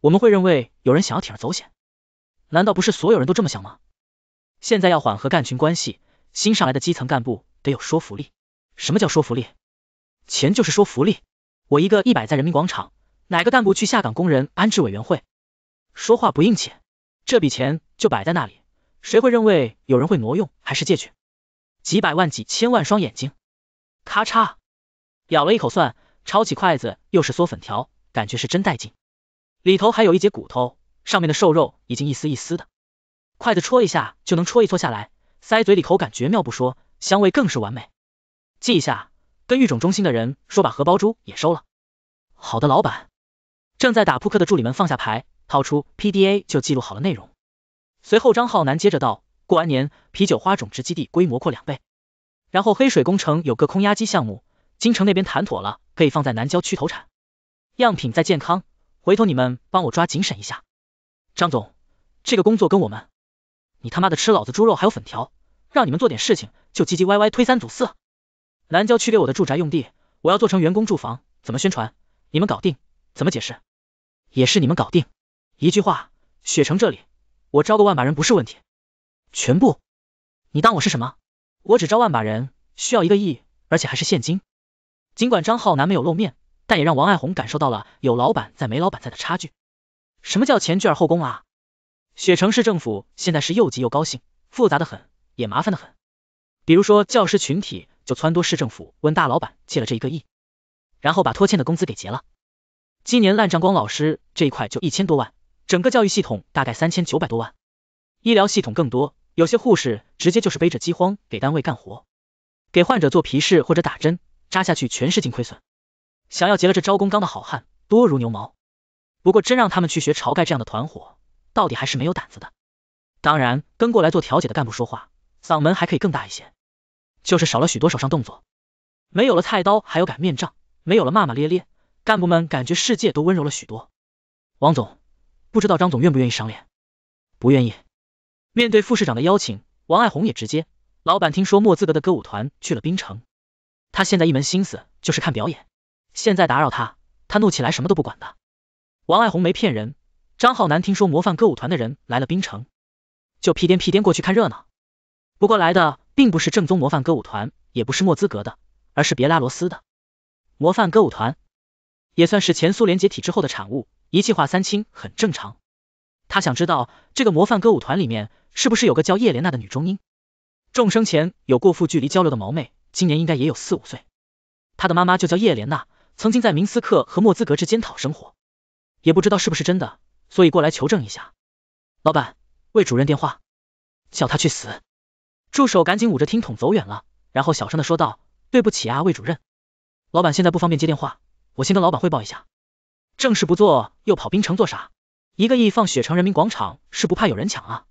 Speaker 1: 我们会认为有人想要铤而走险，难道不是所有人都这么想吗？现在要缓和干群关系，新上来的基层干部得有说服力。什么叫说服力？钱就是说服力。我一个一百在人民广场，哪个干部去下岗工人安置委员会？说话不硬气，这笔钱就摆在那里，谁会认为有人会挪用还是借去？几百万几千万双眼睛，咔嚓，咬了一口蒜，抄起筷子又是嗦粉条，感觉是真带劲。里头还有一节骨头，上面的瘦肉已经一丝一丝的，筷子戳一下就能戳一戳下来，塞嘴里口感绝妙不说，香味更是完美。记一下。跟育种中心的人说把荷包猪也收了。好的，老板。正在打扑克的助理们放下牌，掏出 PDA 就记录好了内容。随后张浩南接着道：过完年啤酒花种植基地规模扩两倍，然后黑水工程有个空压机项目，京城那边谈妥了，可以放在南郊区投产。样品在健康，回头你们帮我抓紧审一下。张总，这个工作跟我们，你他妈的吃老子猪肉还有粉条，让你们做点事情就唧唧歪歪推三阻四。南郊区给我的住宅用地，我要做成员工住房，怎么宣传？你们搞定？怎么解释？也是你们搞定。一句话，雪城这里，我招个万把人不是问题。全部？你当我是什么？我只招万把人，需要一个亿，而且还是现金。尽管张浩南没有露面，但也让王爱红感受到了有老板在没老板在的差距。什么叫前倨而后恭啊？雪城市政府现在是又急又高兴，复杂的很，也麻烦的很。比如说教师群体。就撺掇市政府问大老板借了这一个亿，然后把拖欠的工资给结了。今年烂账光老师这一块就一千多万，整个教育系统大概三千九百多万，医疗系统更多，有些护士直接就是背着饥荒给单位干活，给患者做皮试或者打针，扎下去全是净亏损。想要结了这招工刚的好汉多如牛毛，不过真让他们去学晁盖这样的团伙，到底还是没有胆子的。当然跟过来做调解的干部说话，嗓门还可以更大一些。就是少了许多手上动作，没有了菜刀，还有擀面杖，没有了骂骂咧咧，干部们感觉世界都温柔了许多。王总，不知道张总愿不愿意赏脸？不愿意。面对副市长的邀请，王爱红也直接。老板听说莫兹格的歌舞团去了冰城，他现在一门心思就是看表演，现在打扰他，他怒起来什么都不管的。王爱红没骗人，张浩南听说模范歌舞团的人来了冰城，就屁颠屁颠过去看热闹。不过来的。并不是正宗模范歌舞团，也不是莫兹格的，而是别拉罗斯的模范歌舞团，也算是前苏联解体之后的产物，一气化三清很正常。他想知道这个模范歌舞团里面是不是有个叫叶莲娜的女中音，重生前有过负距离交流的毛妹，今年应该也有四五岁，她的妈妈就叫叶莲娜，曾经在明斯克和莫兹格之间讨生活，也不知道是不是真的，所以过来求证一下。老板，魏主任电话，叫他去死。助手赶紧捂着听筒走远了，然后小声的说道：“对不起啊，魏主任，老板现在不方便接电话，我先跟老板汇报一下。正事不做又跑冰城做啥？一个亿放雪城人民广场是不怕有人抢啊？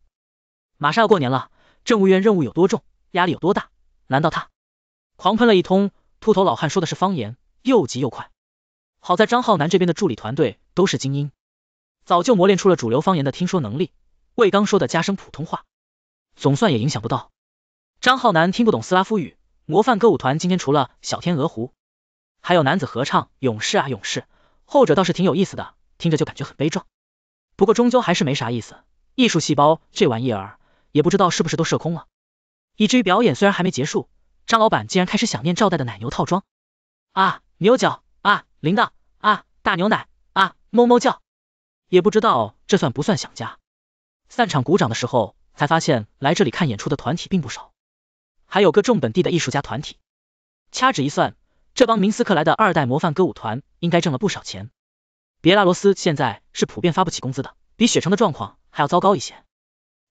Speaker 1: 马上要过年了，政务院任务有多重，压力有多大？难道他……”狂喷了一通，秃头老汉说的是方言，又急又快。好在张浩南这边的助理团队都是精英，早就磨练出了主流方言的听说能力。魏刚说的加声普通话，总算也影响不到。张浩南听不懂斯拉夫语，模范歌舞团今天除了《小天鹅湖》，还有男子合唱《勇士啊勇士》，后者倒是挺有意思的，听着就感觉很悲壮。不过终究还是没啥意思，艺术细胞这玩意儿也不知道是不是都射空了，以至于表演虽然还没结束，张老板竟然开始想念赵代的奶牛套装，啊，牛角、啊，铃铛、啊，大牛奶、啊，哞哞叫，也不知道这算不算想家。散场鼓掌的时候，才发现来这里看演出的团体并不少。还有个重本地的艺术家团体，掐指一算，这帮明斯克来的二代模范歌舞团应该挣了不少钱。别拉罗斯现在是普遍发不起工资的，比雪城的状况还要糟糕一些。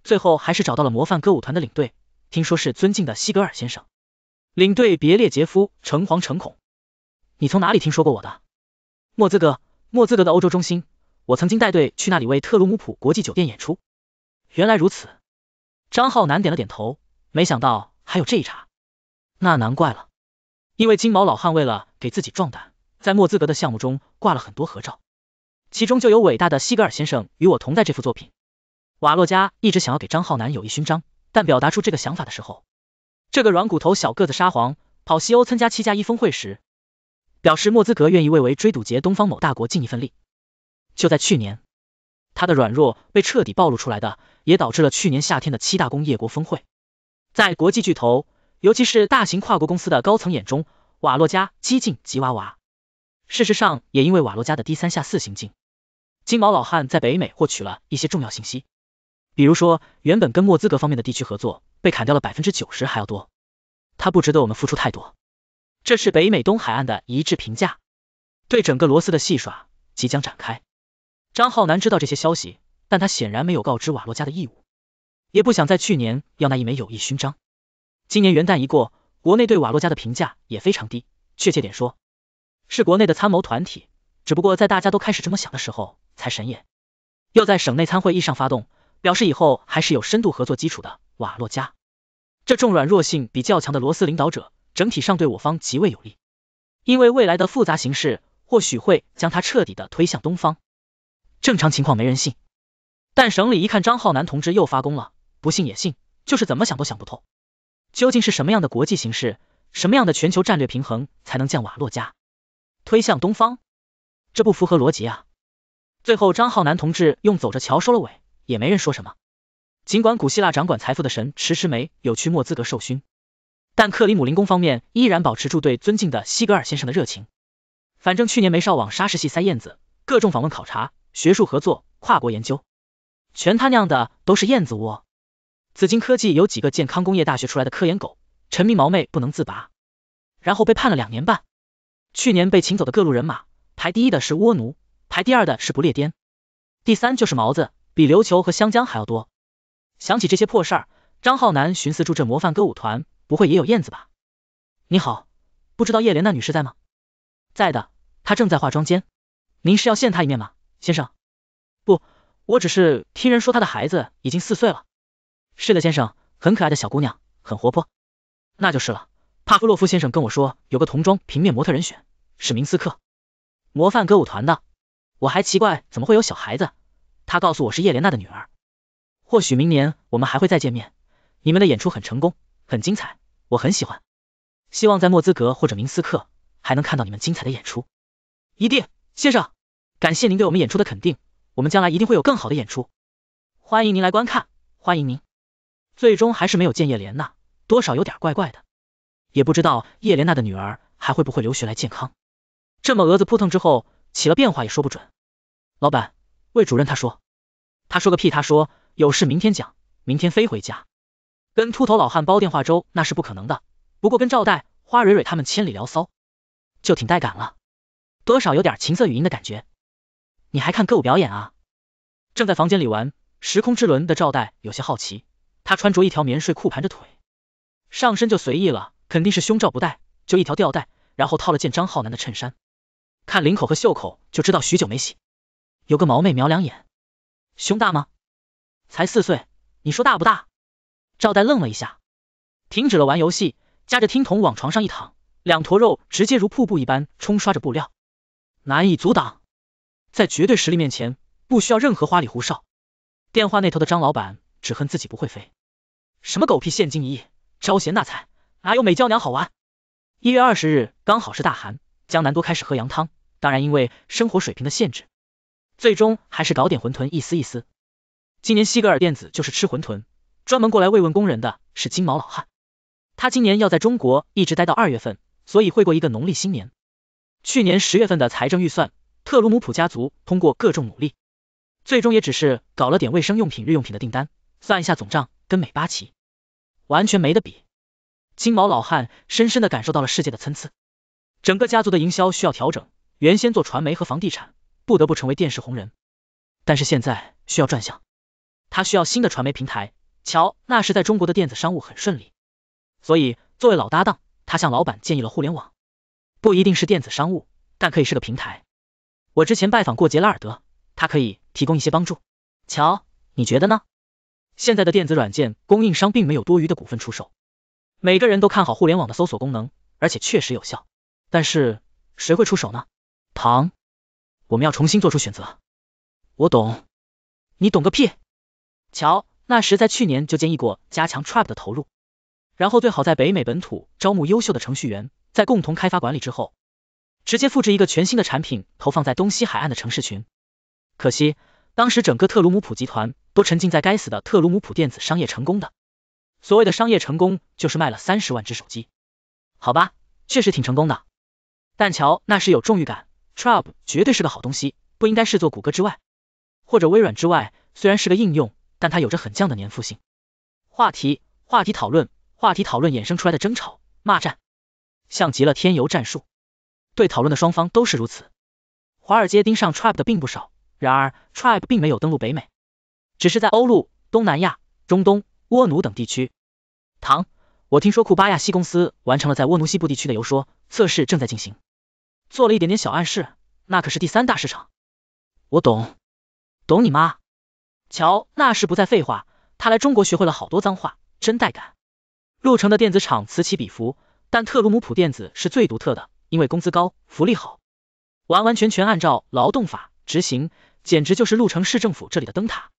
Speaker 1: 最后还是找到了模范歌舞团的领队，听说是尊敬的西格尔先生。领队别列杰夫诚惶诚恐：“你从哪里听说过我的？莫兹格，莫兹格的欧洲中心，我曾经带队去那里为特鲁姆普国际酒店演出。”原来如此，张浩南点了点头，没想到。还有这一茬，那难怪了，因为金毛老汉为了给自己壮胆，在莫兹格的项目中挂了很多合照，其中就有伟大的西格尔先生与我同在这幅作品。瓦洛加一直想要给张浩南友谊勋章，但表达出这个想法的时候，这个软骨头小个子沙皇跑西欧参加七加一峰会时，表示莫兹格愿意为围追堵截东方某大国尽一份力。就在去年，他的软弱被彻底暴露出来的，也导致了去年夏天的七大工业国峰会。在国际巨头，尤其是大型跨国公司的高层眼中，瓦洛加激进吉娃娃。事实上，也因为瓦洛加的低三下四行径，金毛老汉在北美获取了一些重要信息，比如说原本跟莫兹格方面的地区合作，被砍掉了百分之九十还要多。他不值得我们付出太多，这是北美东海岸的一致评价。对整个罗斯的戏耍即将展开。张浩南知道这些消息，但他显然没有告知瓦洛加的义务。也不想在去年要那一枚友谊勋章。今年元旦一过，国内对瓦洛加的评价也非常低，确切点说，是国内的参谋团体。只不过在大家都开始这么想的时候，才神眼又在省内参会议上发动，表示以后还是有深度合作基础的瓦洛加。这种软弱性比较强的罗斯领导者，整体上对我方极为有利，因为未来的复杂形势或许会将他彻底的推向东方。正常情况没人信，但省里一看张浩南同志又发功了。不信也信，就是怎么想都想不透，究竟是什么样的国际形势，什么样的全球战略平衡才能将瓦洛加推向东方？这不符合逻辑啊！最后张浩南同志用走着桥收了尾，也没人说什么。尽管古希腊掌管财富的神迟迟没有去莫兹格授勋，但克里姆林宫方面依然保持住对尊敬的西格尔先生的热情。反正去年没少往沙石系塞燕子，各种访问考察、学术合作、跨国研究，全他娘的都是燕子窝。紫金科技有几个健康工业大学出来的科研狗，沉迷毛妹不能自拔，然后被判了两年半。去年被请走的各路人马，排第一的是倭奴，排第二的是不列颠，第三就是毛子，比琉球和湘江还要多。想起这些破事儿，张浩南寻思住这模范歌舞团，不会也有燕子吧？你好，不知道叶莲娜女士在吗？在的，她正在化妆间。您是要见她一面吗，先生？不，我只是听人说她的孩子已经四岁了。是的，先生，很可爱的小姑娘，很活泼，那就是了。帕夫洛夫先生跟我说，有个童装平面模特人选是明斯克模范歌舞团的，我还奇怪怎么会有小孩子，他告诉我是叶莲娜的女儿。或许明年我们还会再见面，你们的演出很成功，很精彩，我很喜欢，希望在莫斯科或者明斯克还能看到你们精彩的演出。一定，先生，感谢您对我们演出的肯定，我们将来一定会有更好的演出，欢迎您来观看，欢迎您。最终还是没有见叶莲娜，多少有点怪怪的，也不知道叶莲娜的女儿还会不会留学来健康。这么蛾子扑腾之后起了变化也说不准。老板，魏主任他说，他说个屁，他说有事明天讲，明天飞回家，跟秃头老汉煲电话粥那是不可能的，不过跟赵代、花蕊蕊他们千里聊骚，就挺带感了，多少有点情色语音的感觉。你还看歌舞表演啊？正在房间里玩时空之轮的赵代有些好奇。他穿着一条棉睡裤盘着腿，上身就随意了，肯定是胸罩不带，就一条吊带，然后套了件张浩南的衬衫，看领口和袖口就知道许久没洗。有个毛妹瞄两眼，胸大吗？才四岁，你说大不大？赵代愣了一下，停止了玩游戏，夹着听筒往床上一躺，两坨肉直接如瀑布一般冲刷着布料，难以阻挡，在绝对实力面前，不需要任何花里胡哨。电话那头的张老板。只恨自己不会飞。什么狗屁现金一亿，招贤纳才，哪有美娇娘好玩？一月二十日刚好是大寒，江南多开始喝羊汤，当然因为生活水平的限制，最终还是搞点馄饨，一丝一丝。今年西格尔电子就是吃馄饨，专门过来慰问工人的是金毛老汉，他今年要在中国一直待到二月份，所以会过一个农历新年。去年十月份的财政预算，特鲁姆普家族通过各种努力，最终也只是搞了点卫生用品、日用品的订单。算一下总账，跟美巴奇完全没得比。金毛老汉深深的感受到了世界的参差，整个家族的营销需要调整。原先做传媒和房地产，不得不成为电视红人，但是现在需要转向。他需要新的传媒平台。乔，那时在中国的电子商务很顺利，所以作为老搭档，他向老板建议了互联网，不一定是电子商务，但可以是个平台。我之前拜访过杰拉尔德，他可以提供一些帮助。乔，你觉得呢？现在的电子软件供应商并没有多余的股份出售，每个人都看好互联网的搜索功能，而且确实有效。但是谁会出手呢？唐，我们要重新做出选择。我懂，你懂个屁。乔那时在去年就建议过加强 Trap 的投入，然后最好在北美本土招募优秀的程序员，在共同开发管理之后，直接复制一个全新的产品投放在东西海岸的城市群。可惜。当时整个特鲁姆普集团都沉浸在该死的特鲁姆普电子商业成功的所谓的商业成功，就是卖了三十万只手机，好吧，确实挺成功的。但乔那时有重欲感 t r l e 绝对是个好东西，不应该视作谷歌之外或者微软之外。虽然是个应用，但它有着很强的粘附性。话题、话题讨论、话题讨论衍生出来的争吵、骂战，像极了天游战术，对讨论的双方都是如此。华尔街盯上 trap 的并不少。然而，Tribe 并没有登陆北美，只是在欧陆、东南亚、中东、倭奴等地区。唐，我听说库巴亚西公司完成了在倭奴西部地区的游说测试，正在进行，做了一点点小暗示。那可是第三大市场。我懂，懂你妈。乔，那是不再废话，他来中国学会了好多脏话，真带感。陆城的电子厂此起彼伏，但特鲁姆普电子是最独特的，因为工资高，福利好，完完全全按照劳动法执行。简直就是鹿城市政府这里的灯塔，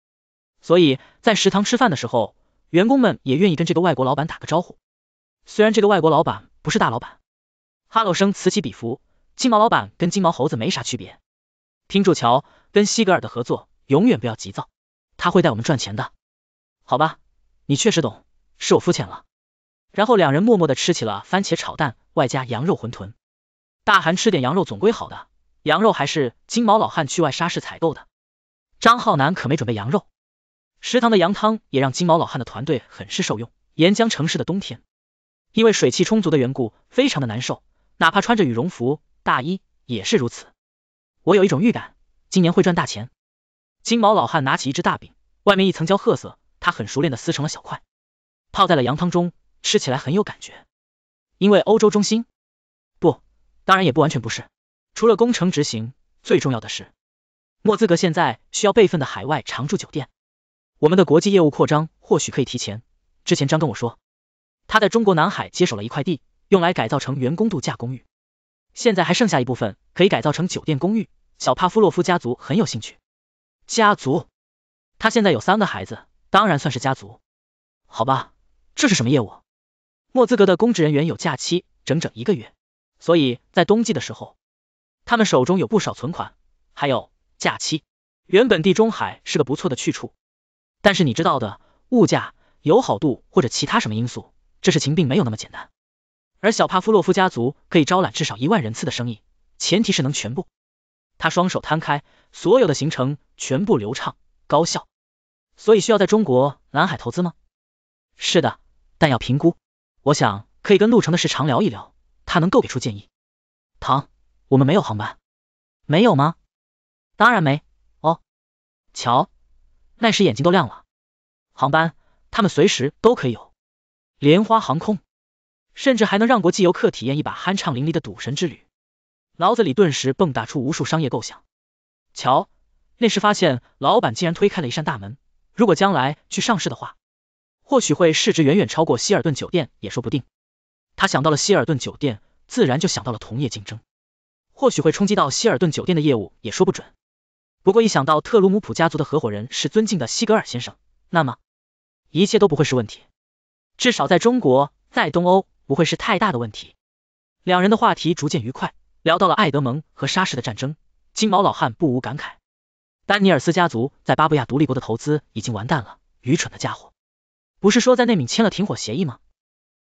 Speaker 1: 所以在食堂吃饭的时候，员工们也愿意跟这个外国老板打个招呼。虽然这个外国老板不是大老板哈喽声此起彼伏。金毛老板跟金毛猴子没啥区别。听住乔，跟西格尔的合作永远不要急躁，他会带我们赚钱的。好吧，你确实懂，是我肤浅了。然后两人默默的吃起了番茄炒蛋外加羊肉馄饨，大寒吃点羊肉总归好的。羊肉还是金毛老汉去外沙市采购的，张浩南可没准备羊肉，食堂的羊汤也让金毛老汉的团队很是受用。沿江城市的冬天，因为水汽充足的缘故，非常的难受，哪怕穿着羽绒服、大衣也是如此。我有一种预感，今年会赚大钱。金毛老汉拿起一只大饼，外面一层焦褐色，他很熟练的撕成了小块，泡在了羊汤中，吃起来很有感觉。因为欧洲中心，不，当然也不完全不是。除了工程执行，最重要的是，莫兹格现在需要备份的海外常驻酒店。我们的国际业务扩张或许可以提前。之前张跟我说，他在中国南海接手了一块地，用来改造成员工度假公寓。现在还剩下一部分可以改造成酒店公寓。小帕夫洛夫家族很有兴趣。家族？他现在有三个孩子，当然算是家族。好吧，这是什么业务？莫兹格的公职人员有假期整整一个月，所以在冬季的时候。他们手中有不少存款，还有假期。原本地中海是个不错的去处，但是你知道的，物价、友好度或者其他什么因素，这事情并没有那么简单。而小帕夫洛夫家族可以招揽至少一万人次的生意，前提是能全部。他双手摊开，所有的行程全部流畅高效，所以需要在中国南海投资吗？是的，但要评估。我想可以跟陆程的事长聊一聊，他能够给出建议。唐。我们没有航班，没有吗？当然没，哦，瞧，那时眼睛都亮了。航班，他们随时都可以有。莲花航空，甚至还能让国际游客体验一把酣畅淋漓的赌神之旅。脑子里顿时蹦跶出无数商业构想。瞧，那时发现老板竟然推开了一扇大门，如果将来去上市的话，或许会市值远远超过希尔顿酒店也说不定。他想到了希尔顿酒店，自然就想到了同业竞争。或许会冲击到希尔顿酒店的业务，也说不准。不过一想到特鲁姆普家族的合伙人是尊敬的西格尔先生，那么一切都不会是问题。至少在中国，在东欧不会是太大的问题。两人的话题逐渐愉快，聊到了艾德蒙和沙士的战争。金毛老汉不无感慨：丹尼尔斯家族在巴布亚独立国的投资已经完蛋了，愚蠢的家伙！不是说在内敏签了停火协议吗？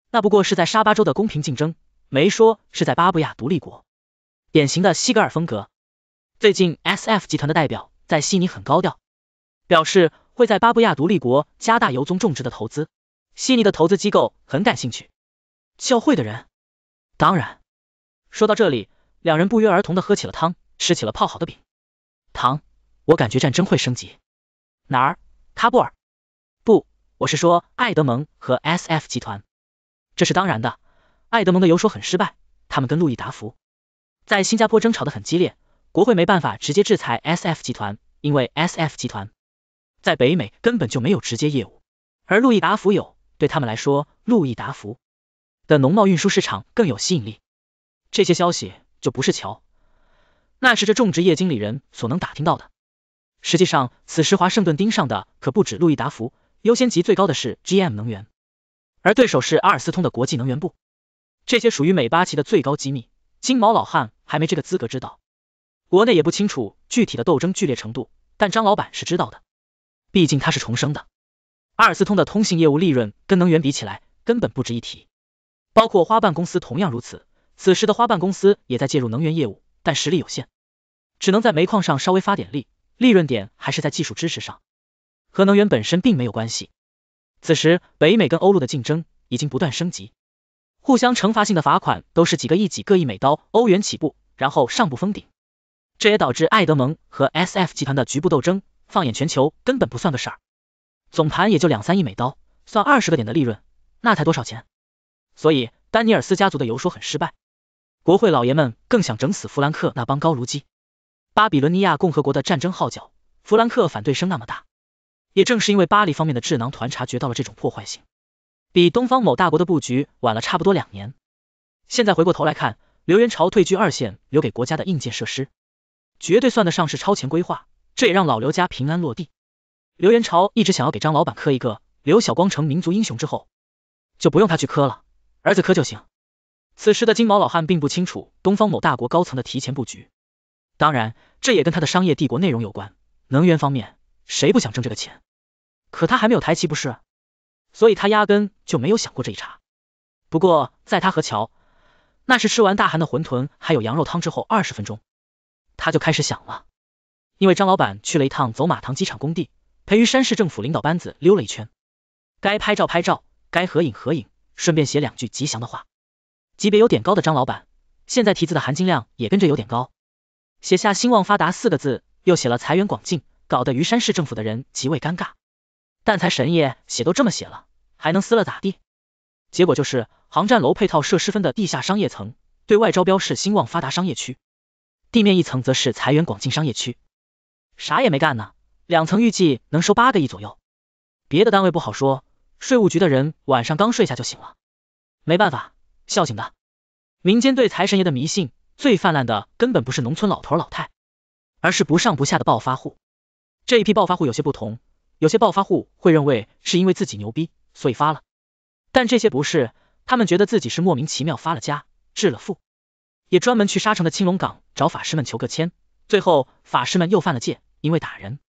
Speaker 1: 那不过是在沙巴州的公平竞争，没说是在巴布亚独立国。典型的西格尔风格。最近，S F 集团的代表在悉尼很高调，表示会在巴布亚独立国加大油棕种植的投资。悉尼的投资机构很感兴趣。教会的人？当然。说到这里，两人不约而同的喝起了汤，吃起了泡好的饼。糖，我感觉战争会升级。哪儿？喀布尔？不，我是说艾德蒙和 S F 集团。这是当然的。艾德蒙的游说很失败，他们跟路易达福。在新加坡争吵的很激烈，国会没办法直接制裁 S F 集团，因为 S F 集团在北美根本就没有直接业务，而路易达孚有，对他们来说，路易达孚的农贸运输市场更有吸引力。这些消息就不是乔，那是这种植业经理人所能打听到的。实际上，此时华盛顿盯上的可不止路易达孚，优先级最高的是 G M 能源，而对手是阿尔斯通的国际能源部，这些属于美巴旗的最高机密。金毛老汉还没这个资格知道，国内也不清楚具体的斗争剧烈程度，但张老板是知道的，毕竟他是重生的。阿尔斯通的通信业务利润跟能源比起来根本不值一提，包括花瓣公司同样如此。此时的花瓣公司也在介入能源业务，但实力有限，只能在煤矿上稍微发点力，利润点还是在技术支持上，和能源本身并没有关系。此时北美跟欧陆的竞争已经不断升级。互相惩罚性的罚款都是几个亿、几个亿美刀、欧元起步，然后上不封顶，这也导致艾德蒙和 S F 集团的局部斗争，放眼全球根本不算个事儿，总盘也就两三亿美刀，算二十个点的利润，那才多少钱？所以丹尼尔斯家族的游说很失败，国会老爷们更想整死弗兰克那帮高卢鸡。巴比伦尼亚共和国的战争号角，弗兰克反对声那么大，也正是因为巴黎方面的智囊团察觉到了这种破坏性。比东方某大国的布局晚了差不多两年，现在回过头来看，刘元朝退居二线，留给国家的硬件设施，绝对算得上是超前规划，这也让老刘家平安落地。刘元朝一直想要给张老板磕一个，刘晓光成民族英雄之后，就不用他去磕了，儿子磕就行。此时的金毛老汉并不清楚东方某大国高层的提前布局，当然，这也跟他的商业帝国内容有关。能源方面，谁不想挣这个钱？可他还没有抬旗，不是？所以他压根就没有想过这一茬。不过在他和乔那是吃完大寒的馄饨还有羊肉汤之后二十分钟，他就开始想了，因为张老板去了一趟走马塘机场工地，陪于山市政府领导班子溜了一圈，该拍照拍照，该合影合影，顺便写两句吉祥的话。级别有点高的张老板，现在提字的含金量也跟着有点高，写下兴旺发达四个字，又写了财源广进，搞得于山市政府的人极为尴尬。但财神爷写都这么写了，还能撕了咋地？结果就是航站楼配套设施分的地下商业层对外招标是兴旺发达商业区，地面一层则是财源广进商业区，啥也没干呢，两层预计能收八个亿左右。别的单位不好说，税务局的人晚上刚睡下就醒了，没办法，笑醒的。民间对财神爷的迷信最泛滥的根本不是农村老头老太，而是不上不下的暴发户。这一批暴发户有些不同。有些暴发户会认为是因为自己牛逼，所以发了，但这些不是，他们觉得自己是莫名其妙发了家，致了富，也专门去沙城的青龙港找法师们求个签，最后法师们又犯了戒，因为打人，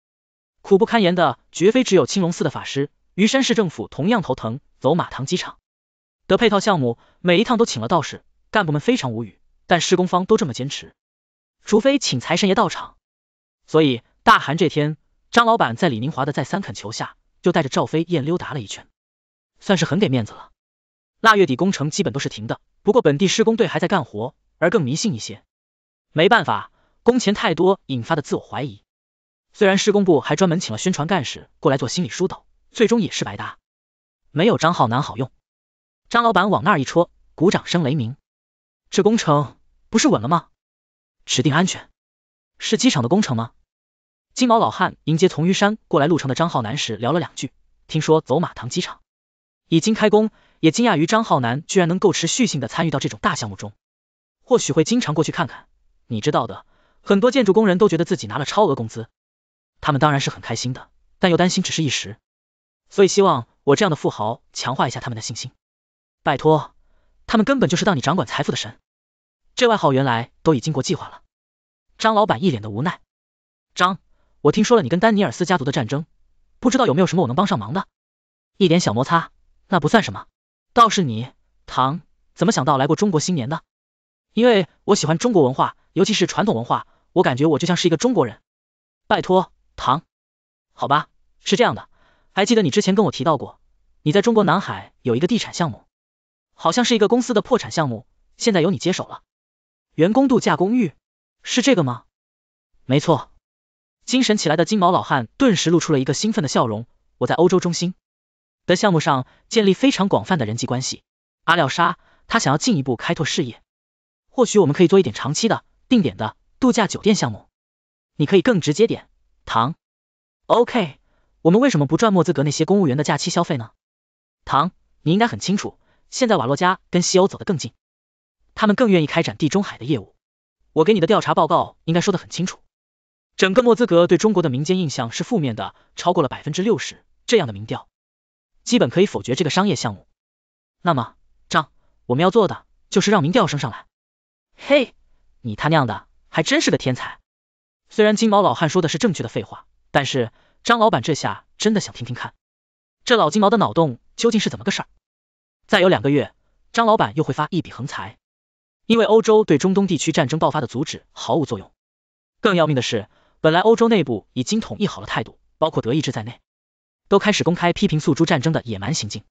Speaker 1: 苦不堪言的绝非只有青龙寺的法师，余山市政府同样头疼，走马塘机场的配套项目，每一趟都请了道士，干部们非常无语，但施工方都这么坚持，除非请财神爷到场，所以大寒这天。张老板在李宁华的再三恳求下，就带着赵飞燕溜达了一圈，算是很给面子了。腊月底工程基本都是停的，不过本地施工队还在干活，而更迷信一些，没办法，工钱太多引发的自我怀疑。虽然施工部还专门请了宣传干事过来做心理疏导，最终也是白搭，没有张浩南好用。张老板往那儿一戳，鼓掌声雷鸣，这工程不是稳了吗？指定安全，是机场的工程吗？金毛老汉迎接从虞山过来路程的张浩南时聊了两句，听说走马塘机场已经开工，也惊讶于张浩南居然能够持续性的参与到这种大项目中，或许会经常过去看看。你知道的，很多建筑工人都觉得自己拿了超额工资，他们当然是很开心的，但又担心只是一时，所以希望我这样的富豪强化一下他们的信心。拜托，他们根本就是当你掌管财富的神，这外号原来都已经过计划了。张老板一脸的无奈，张。我听说了你跟丹尼尔斯家族的战争，不知道有没有什么我能帮上忙的。一点小摩擦，那不算什么。倒是你，唐，怎么想到来过中国新年的？因为我喜欢中国文化，尤其是传统文化，我感觉我就像是一个中国人。拜托，唐，好吧，是这样的，还记得你之前跟我提到过，你在中国南海有一个地产项目，好像是一个公司的破产项目，现在由你接手了。员工度假公寓，是这个吗？没错。精神起来的金毛老汉顿时露出了一个兴奋的笑容。我在欧洲中心的项目上建立非常广泛的人际关系。阿廖沙，他想要进一步开拓事业，或许我们可以做一点长期的、定点的度假酒店项目。你可以更直接点，唐。OK，我们为什么不赚莫斯科那些公务员的假期消费呢？唐，你应该很清楚，现在瓦洛加跟西欧走得更近，他们更愿意开展地中海的业务。我给你的调查报告应该说得很清楚。整个莫兹格对中国的民间印象是负面的，超过了百分之六十，这样的民调，基本可以否决这个商业项目。那么张，我们要做的就是让民调升上来。嘿，你他娘的还真是个天才！虽然金毛老汉说的是正确的废话，但是张老板这下真的想听听看，这老金毛的脑洞究竟是怎么个事儿？再有两个月，张老板又会发一笔横财，因为欧洲对中东地区战争爆发的阻止毫无作用，更要命的是。本来欧洲内部已经统一好了态度，包括德意志在内，都开始公开批评诉诸战争的野蛮行径。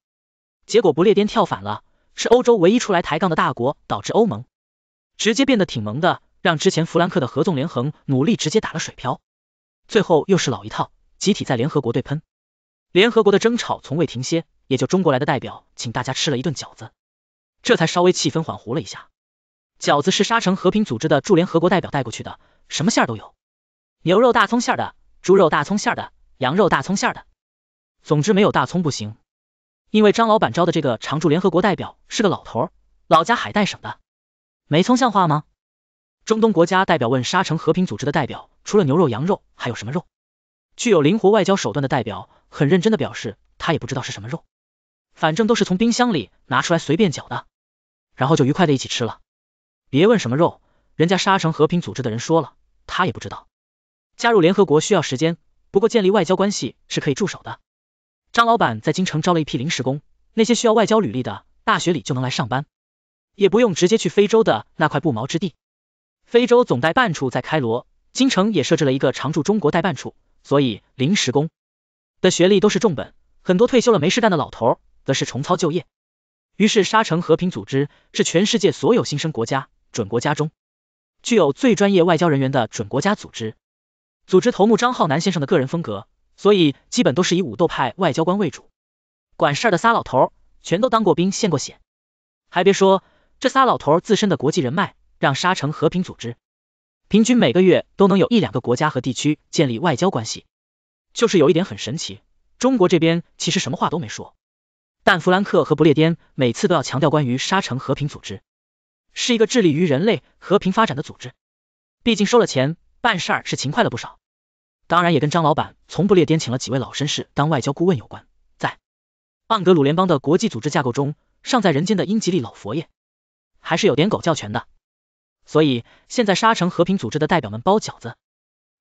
Speaker 1: 结果不列颠跳反了，是欧洲唯一出来抬杠的大国，导致欧盟直接变得挺萌的，让之前弗兰克的合纵连横努力直接打了水漂。最后又是老一套，集体在联合国对喷，联合国的争吵从未停歇。也就中国来的代表，请大家吃了一顿饺子，这才稍微气氛缓和了一下。饺子是沙城和平组织的驻联合国代表带过去的，什么馅儿都有。牛肉大葱馅儿的，猪肉大葱馅儿的，羊肉大葱馅儿的，总之没有大葱不行。因为张老板招的这个常驻联合国代表是个老头，老家海带省的，没葱像话吗？中东国家代表问沙城和平组织的代表，除了牛肉、羊肉还有什么肉？具有灵活外交手段的代表很认真的表示，他也不知道是什么肉，反正都是从冰箱里拿出来随便搅的，然后就愉快的一起吃了。别问什么肉，人家沙城和平组织的人说了，他也不知道。加入联合国需要时间，不过建立外交关系是可以驻守的。张老板在京城招了一批临时工，那些需要外交履历的，大学里就能来上班，也不用直接去非洲的那块不毛之地。非洲总代办处在开罗，京城也设置了一个常驻中国代办处，所以临时工的学历都是重本，很多退休了没事干的老头则是重操旧业。于是沙城和平组织是全世界所有新生国家、准国家中，具有最专业外交人员的准国家组织。组织头目张浩南先生的个人风格，所以基本都是以武斗派外交官为主。管事儿的仨老头全都当过兵，献过血。还别说，这仨老头自身的国际人脉，让沙城和平组织平均每个月都能有一两个国家和地区建立外交关系。就是有一点很神奇，中国这边其实什么话都没说，但弗兰克和不列颠每次都要强调关于沙城和平组织是一个致力于人类和平发展的组织。毕竟收了钱。办事是勤快了不少，当然也跟张老板从不列颠请了几位老绅士当外交顾问有关。在盎格鲁联邦的国际组织架构中，尚在人间的英吉利老佛爷还是有点狗叫权的，所以现在沙城和平组织的代表们包饺子，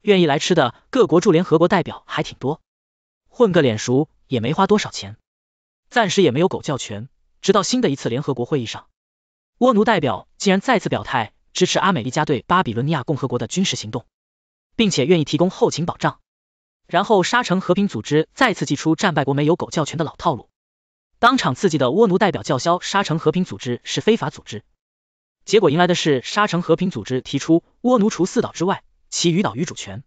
Speaker 1: 愿意来吃的各国驻联合国代表还挺多，混个脸熟也没花多少钱。暂时也没有狗叫权，直到新的一次联合国会议上，倭奴代表竟然再次表态。支持阿美利加对巴比伦尼亚共和国的军事行动，并且愿意提供后勤保障。然后沙城和平组织再次祭出战败国没有狗叫权的老套路，当场刺激的倭奴代表叫嚣沙城和平组织是非法组织，结果迎来的是沙城和平组织提出倭奴除四岛之外，其余岛与主权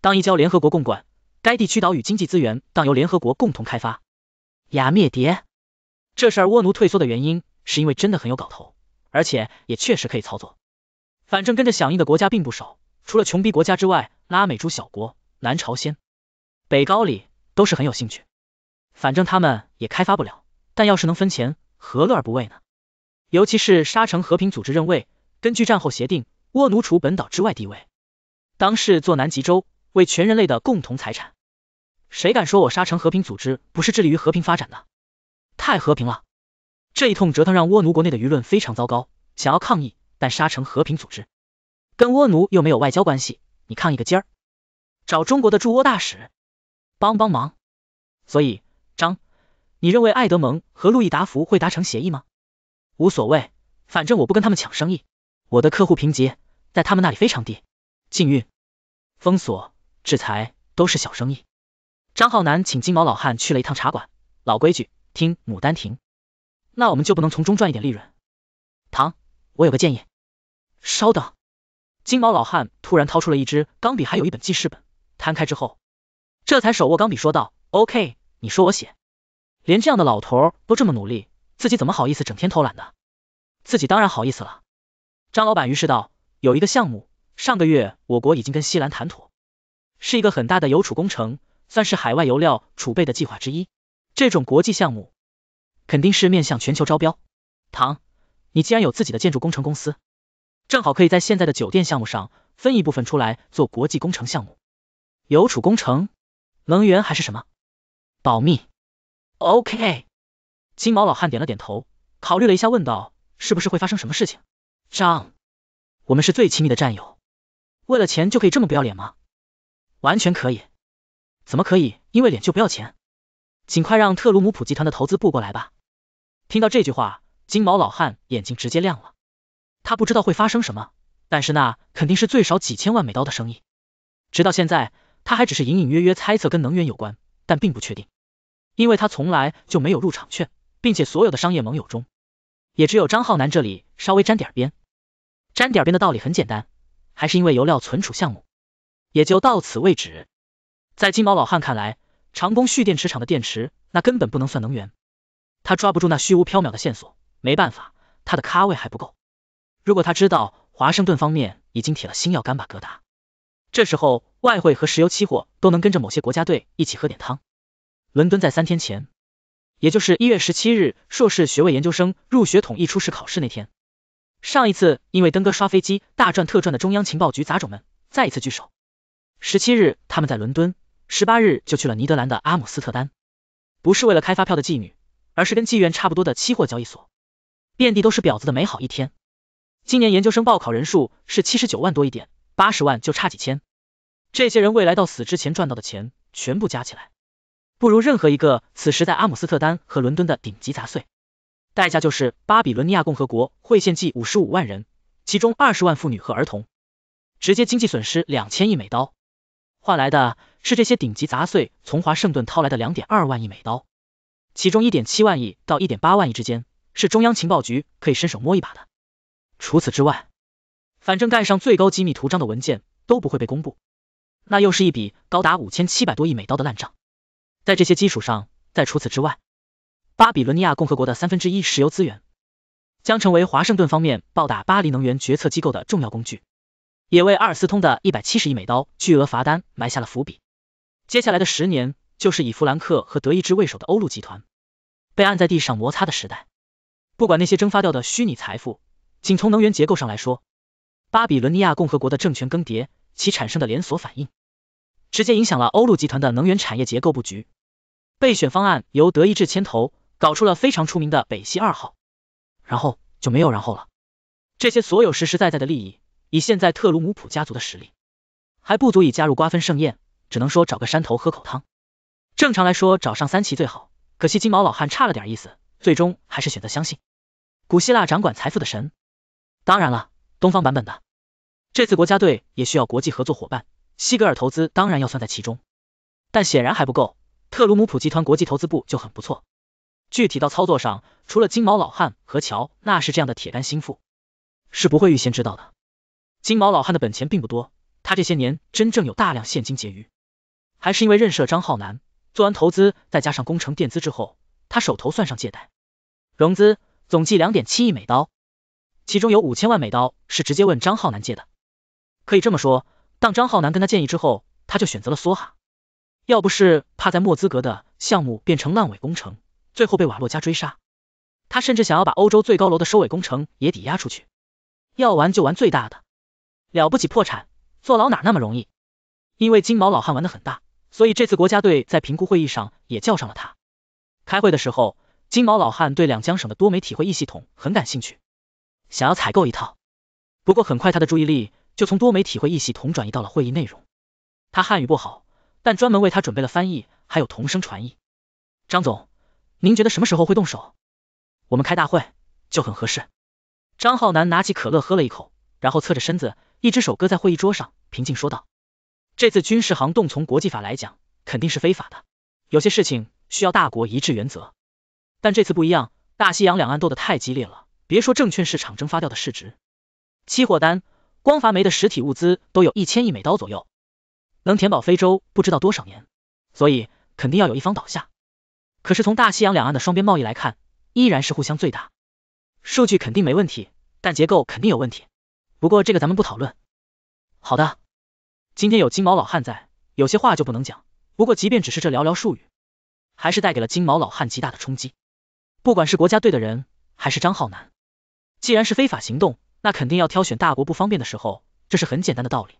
Speaker 1: 当移交联合国共管，该地区岛与经济资源当由联合国共同开发。雅灭蝶，这事倭奴退缩的原因是因为真的很有搞头，而且也确实可以操作。反正跟着响应的国家并不少，除了穷逼国家之外，拉美诸小国、南朝鲜、北高丽都是很有兴趣。反正他们也开发不了，但要是能分钱，何乐而不为呢？尤其是沙城和平组织认为，根据战后协定，倭奴除本岛之外地位，当是做南极洲为全人类的共同财产。谁敢说我沙城和平组织不是致力于和平发展的？太和平了！这一通折腾让倭奴国内的舆论非常糟糕，想要抗议。但沙城和平组织跟倭奴又没有外交关系，你抗一个劲儿，找中国的驻倭大使帮帮忙。所以张，你认为爱德蒙和路易达福会达成协议吗？无所谓，反正我不跟他们抢生意，我的客户评级在他们那里非常低，禁运、封锁、制裁都是小生意。张浩南请金毛老汉去了一趟茶馆，老规矩，听《牡丹亭》。那我们就不能从中赚一点利润？唐。我有个建议，稍等。金毛老汉突然掏出了一支钢笔，还有一本记事本，摊开之后，这才手握钢笔说道：“OK，你说我写。”连这样的老头都这么努力，自己怎么好意思整天偷懒的？自己当然好意思了。张老板于是道：“有一个项目，上个月我国已经跟西兰谈妥，是一个很大的油储工程，算是海外油料储备的计划之一。这种国际项目肯定是面向全球招标。”唐。你既然有自己的建筑工程公司，正好可以在现在的酒店项目上分一部分出来做国际工程项目，邮储工程、能源还是什么？保密。OK。金毛老汉点了点头，考虑了一下，问道：“是不是会发生什么事情？”张，我们是最亲密的战友，为了钱就可以这么不要脸吗？完全可以。怎么可以因为脸就不要钱？尽快让特鲁姆普集团的投资部过来吧。听到这句话。金毛老汉眼睛直接亮了，他不知道会发生什么，但是那肯定是最少几千万美刀的生意。直到现在，他还只是隐隐约约猜测跟能源有关，但并不确定，因为他从来就没有入场券，并且所有的商业盟友中，也只有张浩南这里稍微沾点边，沾点边的道理很简单，还是因为油料存储项目。也就到此为止，在金毛老汉看来，长工蓄电池厂的电池那根本不能算能源，他抓不住那虚无缥缈的线索。没办法，他的咖位还不够。如果他知道华盛顿方面已经铁了心要干巴格达，这时候外汇和石油期货都能跟着某些国家队一起喝点汤。伦敦在三天前，也就是一月十七日，硕士学位研究生入学统一初试考试那天，上一次因为登哥刷飞机大赚特赚的中央情报局杂种们再一次聚首。十七日他们在伦敦，十八日就去了尼德兰的阿姆斯特丹，不是为了开发票的妓女，而是跟妓院差不多的期货交易所。遍地都是婊子的美好一天。今年研究生报考人数是七十九万多一点，八十万就差几千。这些人未来到死之前赚到的钱，全部加起来，不如任何一个此时在阿姆斯特丹和伦敦的顶级杂碎。代价就是巴比伦尼亚共和国会献祭五十五万人，其中二十万妇女和儿童，直接经济损失两千亿美刀。换来的是这些顶级杂碎从华盛顿掏来的两点二万亿美刀，其中一点七万亿到一点八万亿之间。是中央情报局可以伸手摸一把的。除此之外，反正盖上最高机密图章的文件都不会被公布。那又是一笔高达五千七百多亿美刀的烂账。在这些基础上，在除此之外，巴比伦尼亚共和国的三分之一石油资源将成为华盛顿方面暴打巴黎能源决策机构的重要工具，也为阿尔斯通的一百七十亿美刀巨额罚单埋下了伏笔。接下来的十年，就是以弗兰克和德意志为首的欧陆集团被按在地上摩擦的时代。不管那些蒸发掉的虚拟财富，仅从能源结构上来说，巴比伦尼亚共和国的政权更迭，其产生的连锁反应，直接影响了欧陆集团的能源产业结构布局。备选方案由德意志牵头，搞出了非常出名的北溪二号，然后就没有然后了。这些所有实实在在的利益，以现在特鲁姆普家族的实力，还不足以加入瓜分盛宴，只能说找个山头喝口汤。正常来说找上三旗最好，可惜金毛老汉差了点意思。最终还是选择相信古希腊掌管财富的神，当然了，东方版本的这次国家队也需要国际合作伙伴，西格尔投资当然要算在其中，但显然还不够，特鲁姆普集团国际投资部就很不错。具体到操作上，除了金毛老汉和乔纳什这样的铁杆心腹，是不会预先知道的。金毛老汉的本钱并不多，他这些年真正有大量现金结余，还是因为认识了张浩南，做完投资再加上工程垫资之后，他手头算上借贷。融资总计两点七亿美刀，其中有五千万美刀是直接问张浩南借的。可以这么说，当张浩南跟他建议之后，他就选择了梭哈。要不是怕在莫斯科的项目变成烂尾工程，最后被瓦洛加追杀，他甚至想要把欧洲最高楼的收尾工程也抵押出去。要玩就玩最大的，了不起破产，坐牢哪那么容易？因为金毛老汉玩的很大，所以这次国家队在评估会议上也叫上了他。开会的时候。金毛老汉对两江省的多媒体会议系统很感兴趣，想要采购一套。不过很快他的注意力就从多媒体会议系统转移到了会议内容。他汉语不好，但专门为他准备了翻译，还有同声传译。张总，您觉得什么时候会动手？我们开大会就很合适。张浩南拿起可乐喝了一口，然后侧着身子，一只手搁在会议桌上，平静说道：“这次军事行动从国际法来讲肯定是非法的，有些事情需要大国一致原则。”但这次不一样，大西洋两岸斗得太激烈了，别说证券市场蒸发掉的市值，期货单、光伐煤的实体物资都有一千亿美刀左右，能填饱非洲不知道多少年，所以肯定要有一方倒下。可是从大西洋两岸的双边贸易来看，依然是互相最大，数据肯定没问题，但结构肯定有问题。不过这个咱们不讨论。好的，今天有金毛老汉在，有些话就不能讲。不过即便只是这寥寥数语，还是带给了金毛老汉极大的冲击。不管是国家队的人，还是张浩南，既然是非法行动，那肯定要挑选大国不方便的时候，这是很简单的道理。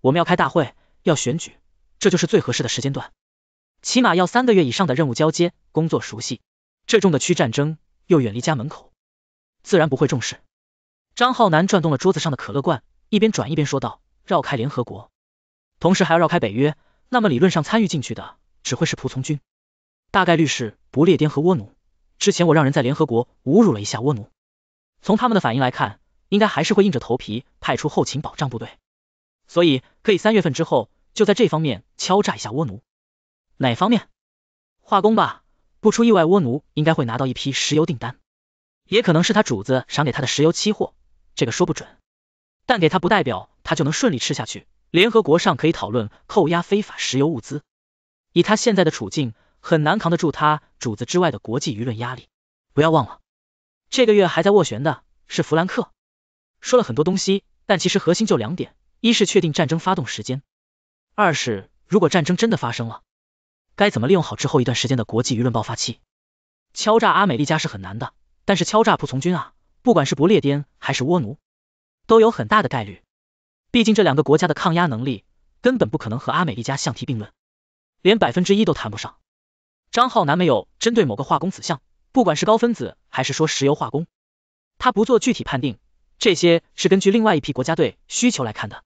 Speaker 1: 我们要开大会，要选举，这就是最合适的时间段。起码要三个月以上的任务交接、工作熟悉。这中的区战争又远离家门口，自然不会重视。张浩南转动了桌子上的可乐罐，一边转一边说道：“绕开联合国，同时还要绕开北约，那么理论上参与进去的只会是仆从军，大概率是不列颠和倭奴。”之前我让人在联合国侮辱了一下倭奴，从他们的反应来看，应该还是会硬着头皮派出后勤保障部队，所以可以三月份之后就在这方面敲诈一下倭奴。哪方面？化工吧，不出意外倭奴应该会拿到一批石油订单，也可能是他主子赏给他的石油期货，这个说不准。但给他不代表他就能顺利吃下去，联合国上可以讨论扣押非法石油物资，以他现在的处境。很难扛得住他主子之外的国际舆论压力。不要忘了，这个月还在斡旋的是弗兰克，说了很多东西，但其实核心就两点：一是确定战争发动时间，二是如果战争真的发生了，该怎么利用好之后一段时间的国际舆论爆发期。敲诈阿美丽家是很难的，但是敲诈仆从军啊，不管是不列颠还是倭奴，都有很大的概率。毕竟这两个国家的抗压能力根本不可能和阿美丽家相提并论，连百分之一都谈不上。张浩南没有针对某个化工子项，不管是高分子还是说石油化工，他不做具体判定。这些是根据另外一批国家队需求来看的，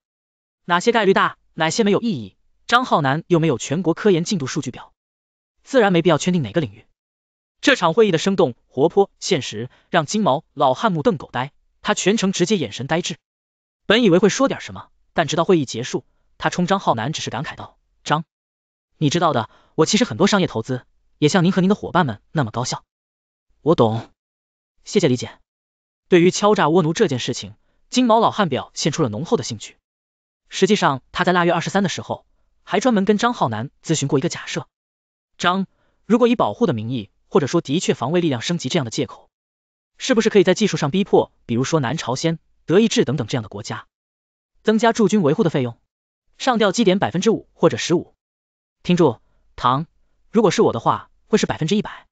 Speaker 1: 哪些概率大，哪些没有意义。张浩南又没有全国科研进度数据表，自然没必要圈定哪个领域。这场会议的生动活泼、现实，让金毛老汉目瞪口呆，他全程直接眼神呆滞。本以为会说点什么，但直到会议结束，他冲张浩南只是感慨道：“张，你知道的，我其实很多商业投资。”也像您和您的伙伴们那么高效，我懂，谢谢理解。对于敲诈倭奴这件事情，金毛老汉表现出了浓厚的兴趣。实际上，他在腊月二十三的时候，还专门跟张浩南咨询过一个假设：张，如果以保护的名义，或者说的确防卫力量升级这样的借口，是不是可以在技术上逼迫，比如说南朝鲜、德意志等等这样的国家，增加驻军维护的费用，上调基点百分之五或者十五？听住，唐，如果是我的话。会是百分之一百，